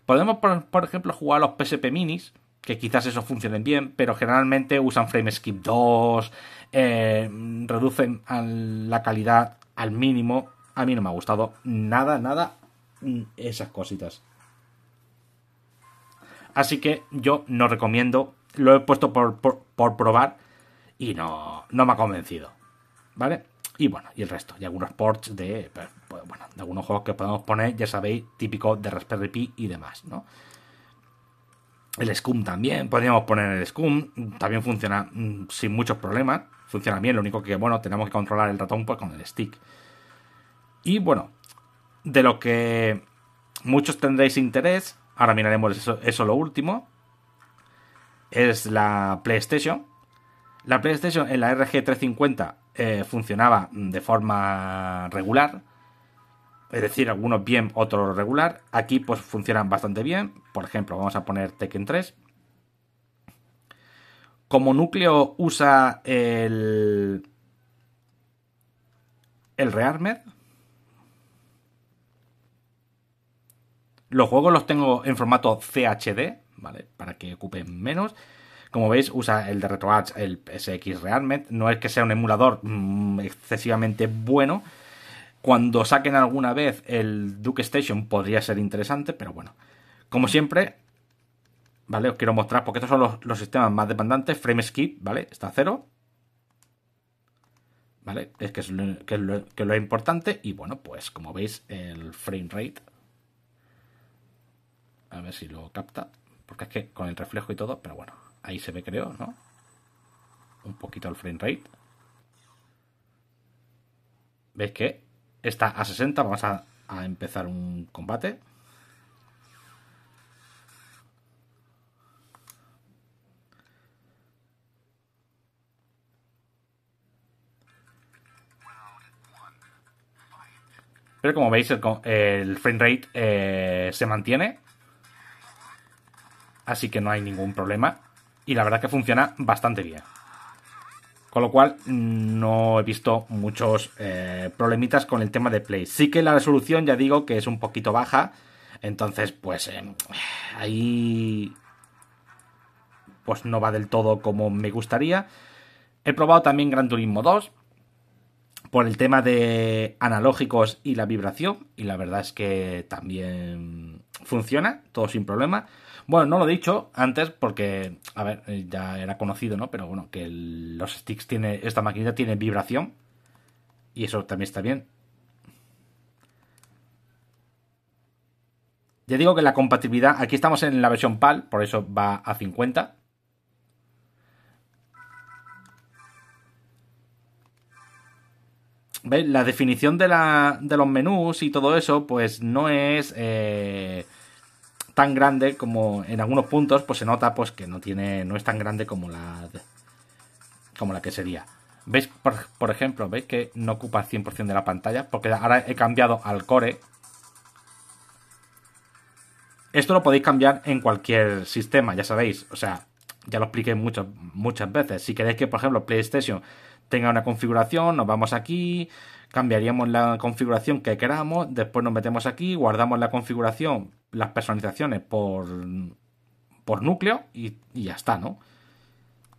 podemos, por, por ejemplo, jugar a los PSP Minis, que quizás eso funcionen bien, pero generalmente usan Frame Skip 2, eh, reducen la calidad al mínimo. A mí no me ha gustado nada, nada mm, esas cositas. Así que yo no recomiendo, lo he puesto por, probar y no, no me ha convencido. ¿Vale? Y bueno, y el resto. Y algunos ports de, pues, bueno, de algunos juegos que podemos poner, ya sabéis, típico de Raspberry Pi y demás, ¿no? El Scum también, podríamos poner el Scum, también funciona mm, sin muchos problemas, funciona bien, lo único que, bueno, tenemos que controlar el ratón pues con el stick. Y bueno, de lo que muchos tendréis interés, ahora miraremos eso, lo último, es la PlayStation. La PlayStation en la RG350 eh, funcionaba de forma regular, es decir, algunos bien, otros regular. Aquí pues funcionan bastante bien. Por ejemplo, vamos a poner Tekken 3. Como núcleo usa el, el Rearmed. Los juegos los tengo en formato CHD, ¿vale? Para que ocupen menos. Como veis, usa el de RetroArch, el SX Rearmed. No es que sea un emulador mm, excesivamente bueno, cuando saquen alguna vez el Duke Station podría ser interesante, pero bueno. Como siempre, ¿vale? Os quiero mostrar, porque estos son los, sistemas más demandantes. Frame skip, ¿vale? Está a cero. ¿Vale? Es que es, lo, lo importante. Y bueno, pues como veis, el frame rate. A ver si lo capta. Porque es que con el reflejo y todo, pero bueno, ahí se ve, creo, ¿no? Un poquito el frame rate. ¿Veis que está a 60. Vamos a, empezar un combate. Pero como veis, el, frame rate eh, se mantiene. Así que no hay ningún problema. Y la verdad que funciona bastante bien. Con lo cual no he visto muchos eh, problemitas con el tema de Play. Sí que la resolución, ya digo, que es un poquito baja. Entonces, pues eh, ahí pues no va del todo como me gustaría. He probado también Gran Turismo 2 por el tema de analógicos y la vibración. Y la verdad es que también funciona, todo sin problema. Bueno, no lo he dicho antes porque, a ver, eh, ya era conocido, ¿no? Pero bueno, que los sticks tiene, esta maquinita tiene vibración y eso también está bien. Ya digo que la compatibilidad, aquí estamos en la versión PAL, por eso va a 50. ¿Veis? La definición de, los menús y todo eso, pues no es eh, tan grande como en algunos puntos, pues se nota pues que no tiene, no es tan grande como la, como la que sería. ¿Veis, por, ejemplo, veis que no ocupa 100% de la pantalla? Porque ahora he cambiado al core. Esto lo podéis cambiar en cualquier sistema, ya sabéis. O sea, ya lo expliqué muchas, muchas veces. Si queréis que, por ejemplo, PlayStation tenga una configuración, nos vamos aquí, cambiaríamos la configuración que queramos, después nos metemos aquí, guardamos la configuración, las personalizaciones por, por núcleo y, ya está, ¿no?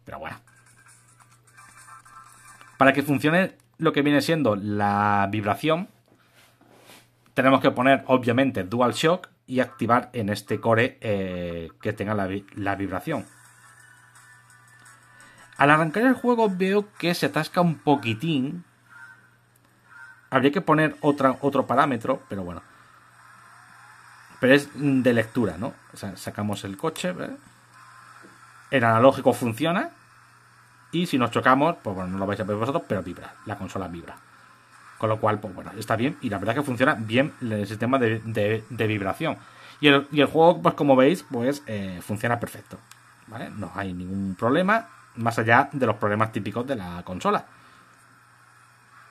Pero bueno. Para que funcione lo que viene siendo la vibración, tenemos que poner obviamente Dual Shock y activar en este core eh, que tenga la vibración. Al arrancar el juego veo que se atasca un poquitín. Habría que poner otra, otro parámetro, pero bueno. Pero es de lectura, ¿no? O sea, sacamos el coche, El analógico funciona. Y si nos chocamos, pues bueno, no lo vais a ver vosotros, pero vibra. La consola vibra. Con lo cual, pues bueno, está bien. Y la verdad es que funciona bien el sistema de, vibración. Y el, juego, pues como veis, pues eh, funciona perfecto. ¿Vale? No hay ningún problema más allá de los problemas típicos de la consola.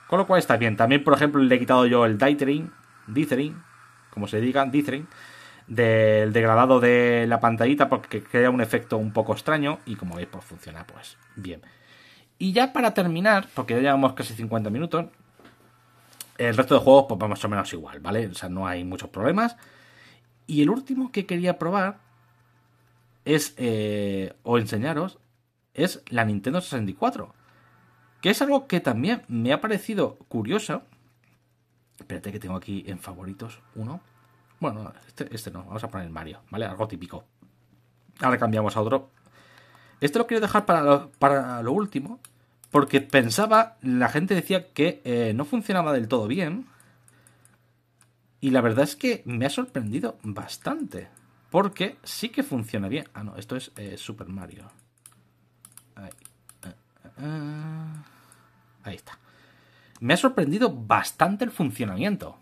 Con lo cual está bien. También, por ejemplo, le he quitado yo el dithering, como se diga, dithering, del degradado de la pantallita porque crea un efecto un poco extraño y como veis, pues funciona pues bien. Y ya para terminar, porque ya llevamos casi 50 minutos, el resto de juegos pues va más o menos igual, ¿vale? O sea, no hay muchos problemas. Y el último que quería probar es, eh, o enseñaros, es la Nintendo 64. Que es algo que también me ha parecido curioso. Espérate que tengo aquí en favoritos uno. Bueno, este, este, no, vamos a poner Mario, ¿vale? Algo típico. Ahora cambiamos a otro. Este lo quiero dejar para lo, para lo último, porque pensaba, la gente decía que eh, no funcionaba del todo bien. Y la verdad es que me ha sorprendido bastante, porque sí que funciona bien. Ah, no, esto es eh, Super Mario. Ah. Ahí está. Me ha sorprendido bastante el funcionamiento.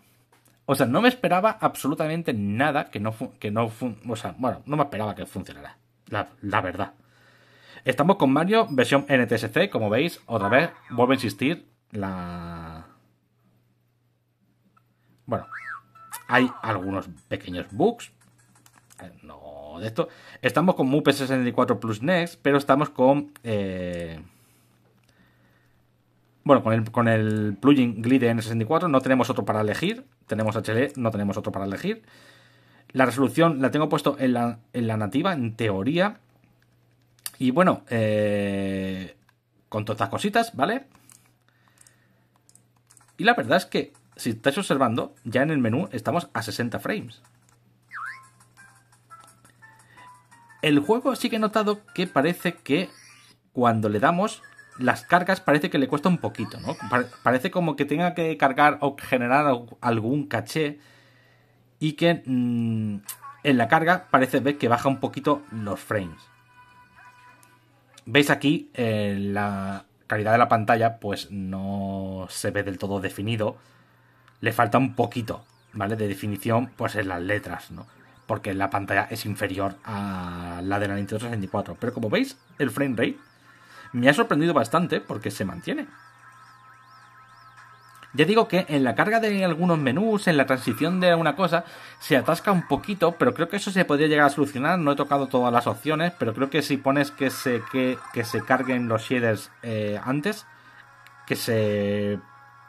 O sea, no me esperaba absolutamente nada que no, que no o sea, bueno, no me esperaba que funcionara. La, verdad. Estamos con Mario, versión NTSC, como veis, otra vez, vuelvo a insistir, la... Bueno, hay algunos pequeños bugs. Eh, no de esto. Estamos con MUP64 Plus Next, pero estamos con... Eh, bueno, con el, plugin Glide N64 no tenemos otro para elegir. Tenemos HLE, no tenemos otro para elegir. La resolución la tengo puesto en la, en la nativa, en teoría. Y bueno, eh, con todas estas cositas, ¿vale? Y la verdad es que, si estáis observando, ya en el menú estamos a 60 frames. El juego sí que he notado que parece que cuando le damos las cargas parece que le cuesta un poquito, ¿no? parece como que tenga que cargar o generar algún caché y que mm, en la carga parece ver que baja un poquito los frames. Veis aquí eh, la calidad de la pantalla, pues no se ve del todo definido. Le falta un poquito, ¿vale? De definición, pues en las letras, ¿no? Porque la pantalla es inferior a la de la Nintendo 64. Pero como veis, el frame rate me ha sorprendido bastante porque se mantiene. Ya digo que en la carga de algunos menús, en la transición de alguna cosa, se atasca un poquito, pero creo que eso se podría llegar a solucionar. No he tocado todas las opciones, pero creo que si pones que se, que, se carguen los shaders eh, antes, que se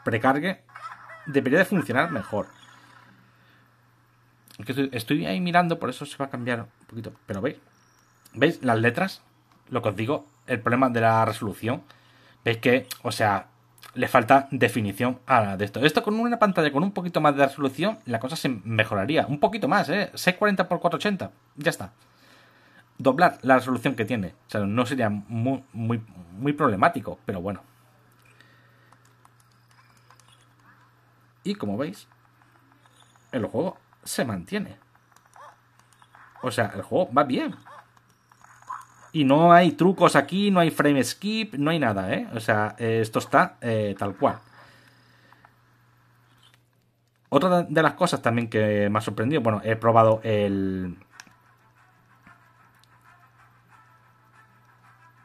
precargue, debería de funcionar mejor. Estoy ahí mirando, por eso se va a cambiar un poquito. Pero veis, ¿veis las letras? Lo que os digo, el problema de la resolución. veis que, o sea, le falta definición a de esto. Esto con una pantalla con un poquito más de resolución, la cosa se mejoraría. Un poquito más, ¿eh? 640x480. Ya está. Doblar la resolución que tiene. O sea, no sería muy, muy, muy problemático, pero bueno. Y como veis, el juego se mantiene. O sea, el juego va bien. Y no hay trucos aquí, no hay frame skip, no hay nada, ¿eh? O sea, eh, esto está eh, tal cual. Otra de las cosas también que me ha sorprendido, bueno, he probado el...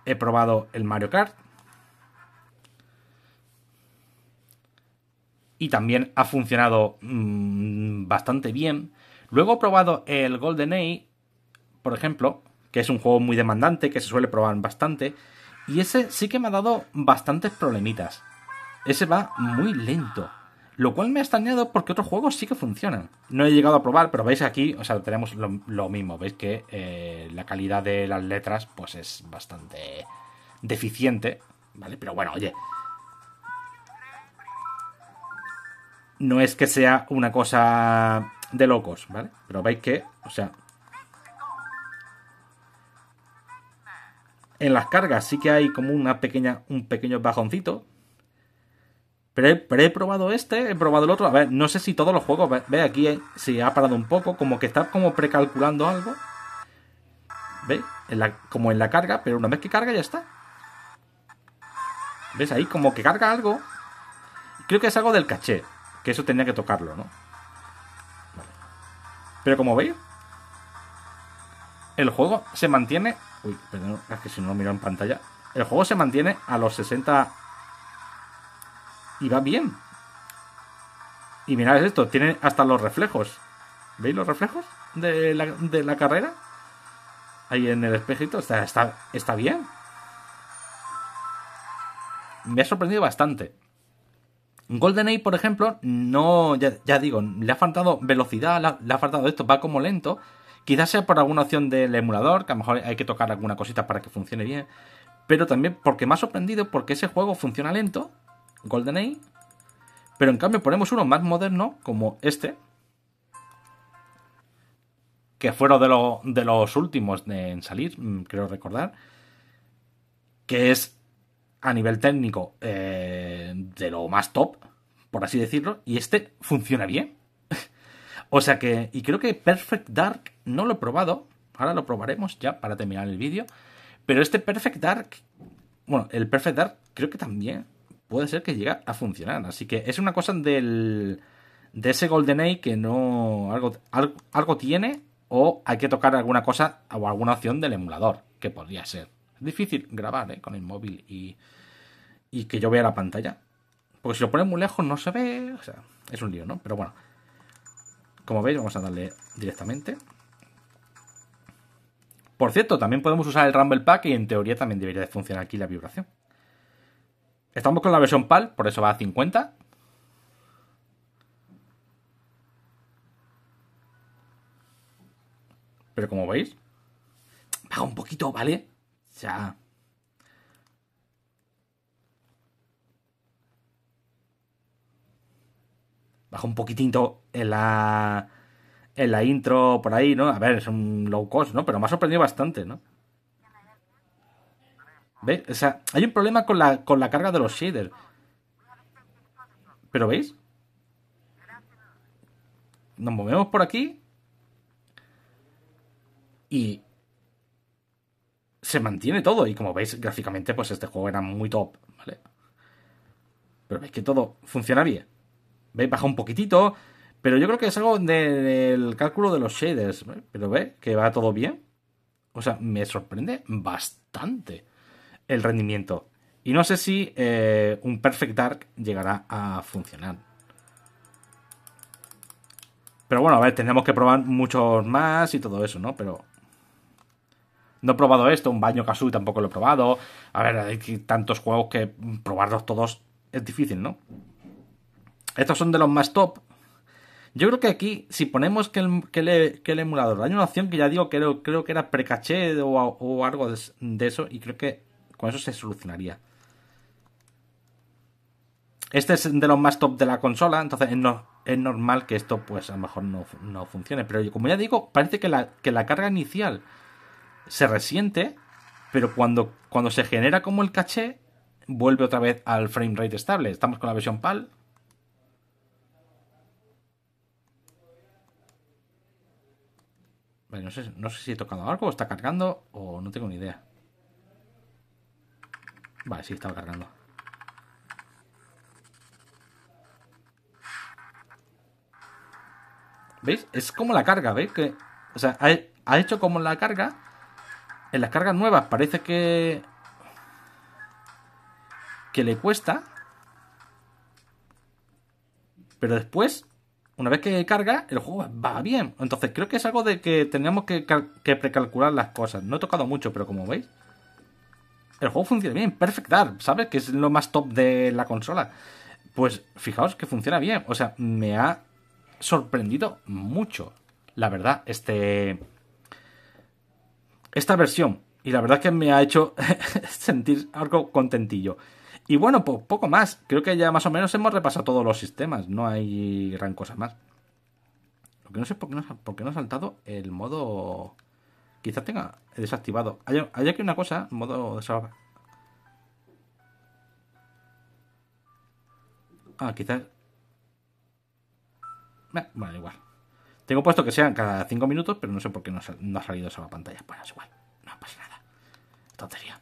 He probado el Mario Kart. Y también ha funcionado mm, bastante bien. Luego he probado el Golden GoldenEye, por ejemplo, que es un juego muy demandante, que se suele probar bastante, y ese sí que me ha dado bastantes problemitas. Ese va muy lento, lo cual me ha extrañado porque otros juegos sí que funcionan. No he llegado a probar, pero veis aquí, o sea, tenemos lo, mismo, veis que eh, la calidad de las letras pues es bastante deficiente, ¿vale? Pero bueno, oye, no es que sea una cosa de locos, ¿vale? Pero veis que, o sea, En las cargas sí que hay como una pequeña, un pequeño bajoncito. Pero he, probado este, he probado el otro. A ver, no sé si todos los juegos, ve, aquí eh, se ha parado un poco, como que está como precalculando algo. ve como en la carga, pero una vez que carga ya está. ¿Ves? Ahí como que carga algo. Creo que es algo del caché, que eso tenía que tocarlo, ¿no? Pero como veis, el juego se mantiene. Uy, perdón, es que si no lo miro en pantalla. El juego se mantiene a los 60. Y va bien. Y mirad esto, tiene hasta los reflejos. ¿Veis los reflejos de la, carrera? Ahí en el espejito. Está, está, está bien. Me ha sorprendido bastante. GoldenEye, por ejemplo, no, ya, digo, le ha faltado velocidad, le ha faltado esto, va como lento, Quizás sea por alguna opción del emulador, que a lo mejor hay que tocar alguna cosita para que funcione bien. Pero también porque me ha sorprendido porque ese juego funciona lento, GoldenEye. Pero en cambio ponemos uno más moderno, como este. Que fueron de, los últimos en salir, mm, creo recordar. Que es a nivel técnico eh, de lo más top, por así decirlo. Y este funciona bien. O sea que, y creo que Perfect Dark no lo he probado, ahora lo probaremos ya para terminar el vídeo, pero este Perfect Dark, bueno, el Perfect Dark creo que también puede ser que llegue a funcionar, así que es una cosa del, de ese GoldenEye que no, algo, algo, tiene o hay que tocar alguna cosa o alguna opción del emulador, que podría ser. Es difícil grabar ¿eh? con el móvil y, y que yo vea la pantalla. Porque si lo pone muy lejos no se ve, o sea, es un lío, ¿no? Pero bueno. Como veis, vamos a darle directamente. Por cierto, también podemos usar el Rumble Pack y en teoría también debería de funcionar aquí la vibración. Estamos con la versión PAL, por eso va a 50. Pero como veis, baja un poquito, ¿vale? Ya. Baja un poquitito en la, intro por ahí, ¿no? A ver, es un low cost, ¿no? Pero me ha sorprendido bastante, ¿no? ¿Veis? O sea, hay un problema con la, con la carga de los shaders. ¿Pero veis? Nos movemos por aquí. Y se mantiene todo. Y como veis, gráficamente, pues este juego era muy top, ¿vale? Pero veis que todo funciona bien. ¿Veis? Baja un poquitito, pero yo creo que es algo del cálculo de los shaders. ¿eh? Pero ve que va todo bien. O sea, me sorprende bastante el rendimiento. Y no sé si eh, un Perfect Dark llegará a funcionar. Pero bueno, a ver, tenemos que probar muchos más y todo eso, ¿no? Pero no he probado esto, un baño Kazooie tampoco lo he probado. A ver, hay tantos juegos que probarlos todos es difícil, ¿no? Estos son de los más top, yo creo que aquí, si ponemos que el, emulador, hay una opción que ya digo, creo, creo que era precaché o, o algo de, eso, y creo que con eso se solucionaría. Este es de los más top de la consola, entonces es, normal que esto pues a lo mejor no, funcione. Pero como ya digo, parece que la, que la carga inicial se resiente, pero cuando, cuando se genera como el caché, vuelve otra vez al frame rate estable. Estamos con la versión PAL, Vale, no sé, si he tocado algo, o está cargando, o no tengo ni idea. Vale, sí, estaba cargando. ¿Veis? Es como la carga, ¿veis? Que, o sea, ha, ha hecho como la carga. En las cargas nuevas parece que... Que le cuesta. Pero después una vez que carga, el juego va bien. Entonces creo que es algo de que tenemos que, precalcular las cosas. No he tocado mucho, pero como veis, el juego funciona bien. Perfect ¿sabes? Que es lo más top de la consola. Pues fijaos que funciona bien. O sea, me ha sorprendido mucho, la verdad, este... Esta versión. Y la verdad que me ha hecho sentir algo contentillo. Y bueno, pues poco más. Creo que ya más o menos hemos repasado todos los sistemas. No hay gran cosa más. Lo que no sé por qué no, por qué no ha saltado el modo. Quizás tenga desactivado. Hay, aquí una cosa, modo desactivado. Ah, quizás. Bueno, eh, igual. Tengo puesto que sean cada 5 minutos, pero no sé por qué no, ha salido esa pantalla. Bueno, pues igual. No pasa nada. Tontería.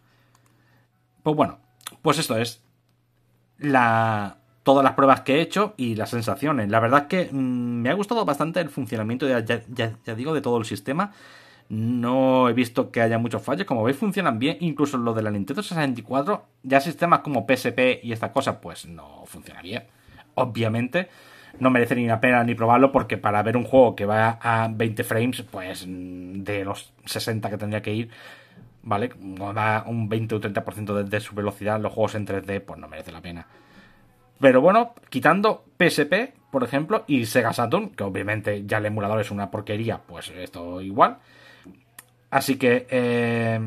Pues bueno, pues esto es la, todas las pruebas que he hecho y las sensaciones. La verdad es que mm, me ha gustado bastante el funcionamiento, ya, digo, de todo el sistema. No he visto que haya muchos fallos. Como veis, funcionan bien. Incluso lo de la Nintendo 64, ya sistemas como PSP y esta cosa, pues no funcionaría. Obviamente, no merece ni la pena ni probarlo porque para ver un juego que va a 20 frames, pues mm, de los 60 que tendría que ir, ¿vale? no da un 20 o 30% de, su velocidad, los juegos en 3D, pues no merece la pena. Pero bueno, quitando PSP, por ejemplo, y Sega Saturn, que obviamente ya el emulador es una porquería, pues esto igual. Así que eh,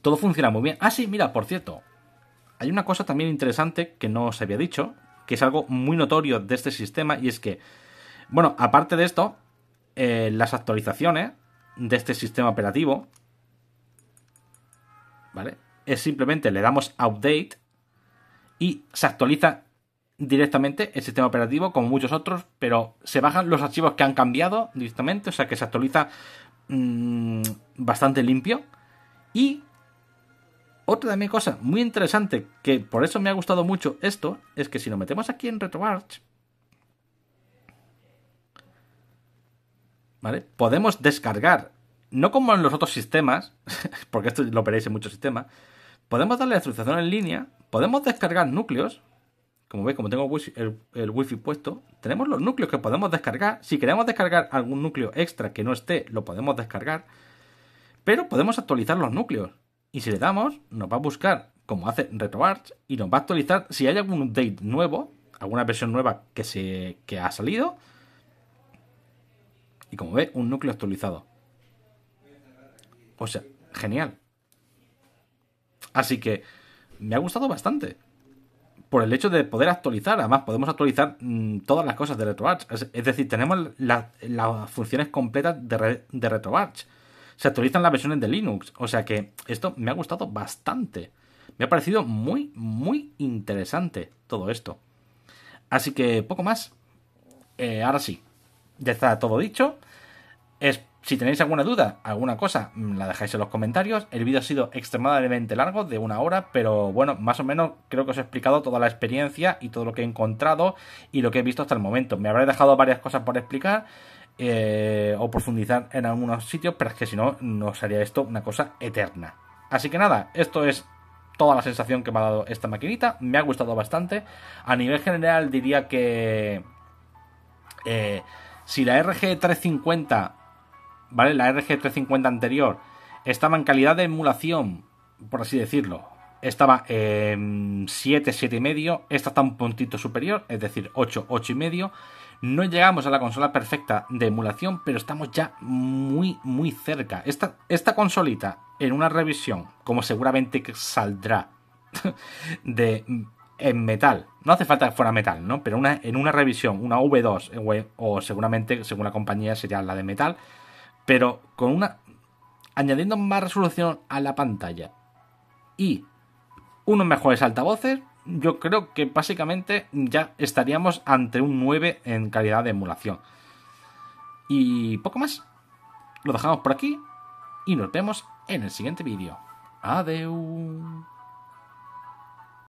todo funciona muy bien. Ah, sí, mira, por cierto, hay una cosa también interesante que no os había dicho, que es algo muy notorio de este sistema, y es que, bueno, aparte de esto, eh, las actualizaciones de este sistema operativo es simplemente le damos update y se actualiza directamente el sistema operativo como muchos otros, pero se bajan los archivos que han cambiado directamente, o sea que se actualiza mm, bastante limpio. Y otra también cosa muy interesante, que por eso me ha gustado mucho esto, es que si nos metemos aquí en RetroArch, Podemos descargar no como en los otros sistemas, porque esto lo veréis en muchos sistemas, podemos darle la en línea, podemos descargar núcleos, como veis, como tengo el, el wifi puesto, tenemos los núcleos que podemos descargar, si queremos descargar algún núcleo extra que no esté, lo podemos descargar, pero podemos actualizar los núcleos, y si le damos, nos va a buscar, como hace RetroArch, y nos va a actualizar si hay algún update nuevo, alguna versión nueva que, se, que ha salido, y como ve, un núcleo actualizado. O sea, genial. Así que me ha gustado bastante. Por el hecho de poder actualizar, además podemos actualizar mm, todas las cosas de RetroArch. Es, decir, tenemos las funciones completas de, RetroArch. Se actualizan las versiones de Linux. O sea que esto me ha gustado bastante. Me ha parecido muy, muy interesante todo esto. Así que poco más. Eh, ahora sí, ya está todo dicho. es si tenéis alguna duda, alguna cosa, mm, la dejáis en los comentarios. El vídeo ha sido extremadamente largo, de una hora, pero bueno, más o menos creo que os he explicado toda la experiencia y todo lo que he encontrado y lo que he visto hasta el momento. Me habré dejado varias cosas por explicar eh, o profundizar en algunos sitios, pero es que si no, nos haría esto una cosa eterna. Así que nada, esto es toda la sensación que me ha dado esta maquinita. Me ha gustado bastante. A nivel general diría que... Eh, si la RG350 ¿vale? La RG350 anterior estaba en calidad de emulación, por así decirlo. Estaba en 7, 7,5. Esta está un puntito superior, es decir, 8, 8,5. No llegamos a la consola perfecta de emulación, pero estamos ya muy, muy cerca. Esta, esta consolita, en una revisión, como seguramente saldrá de en metal. No hace falta que fuera metal, ¿no? Pero una, en una revisión, una V2, eh, o seguramente, según la compañía, sería la de metal, pero con una añadiendo más resolución a la pantalla y unos mejores altavoces, yo creo que básicamente ya estaríamos ante un 9 en calidad de emulación. Y poco más. Lo dejamos por aquí y nos vemos en el siguiente vídeo. Adeu.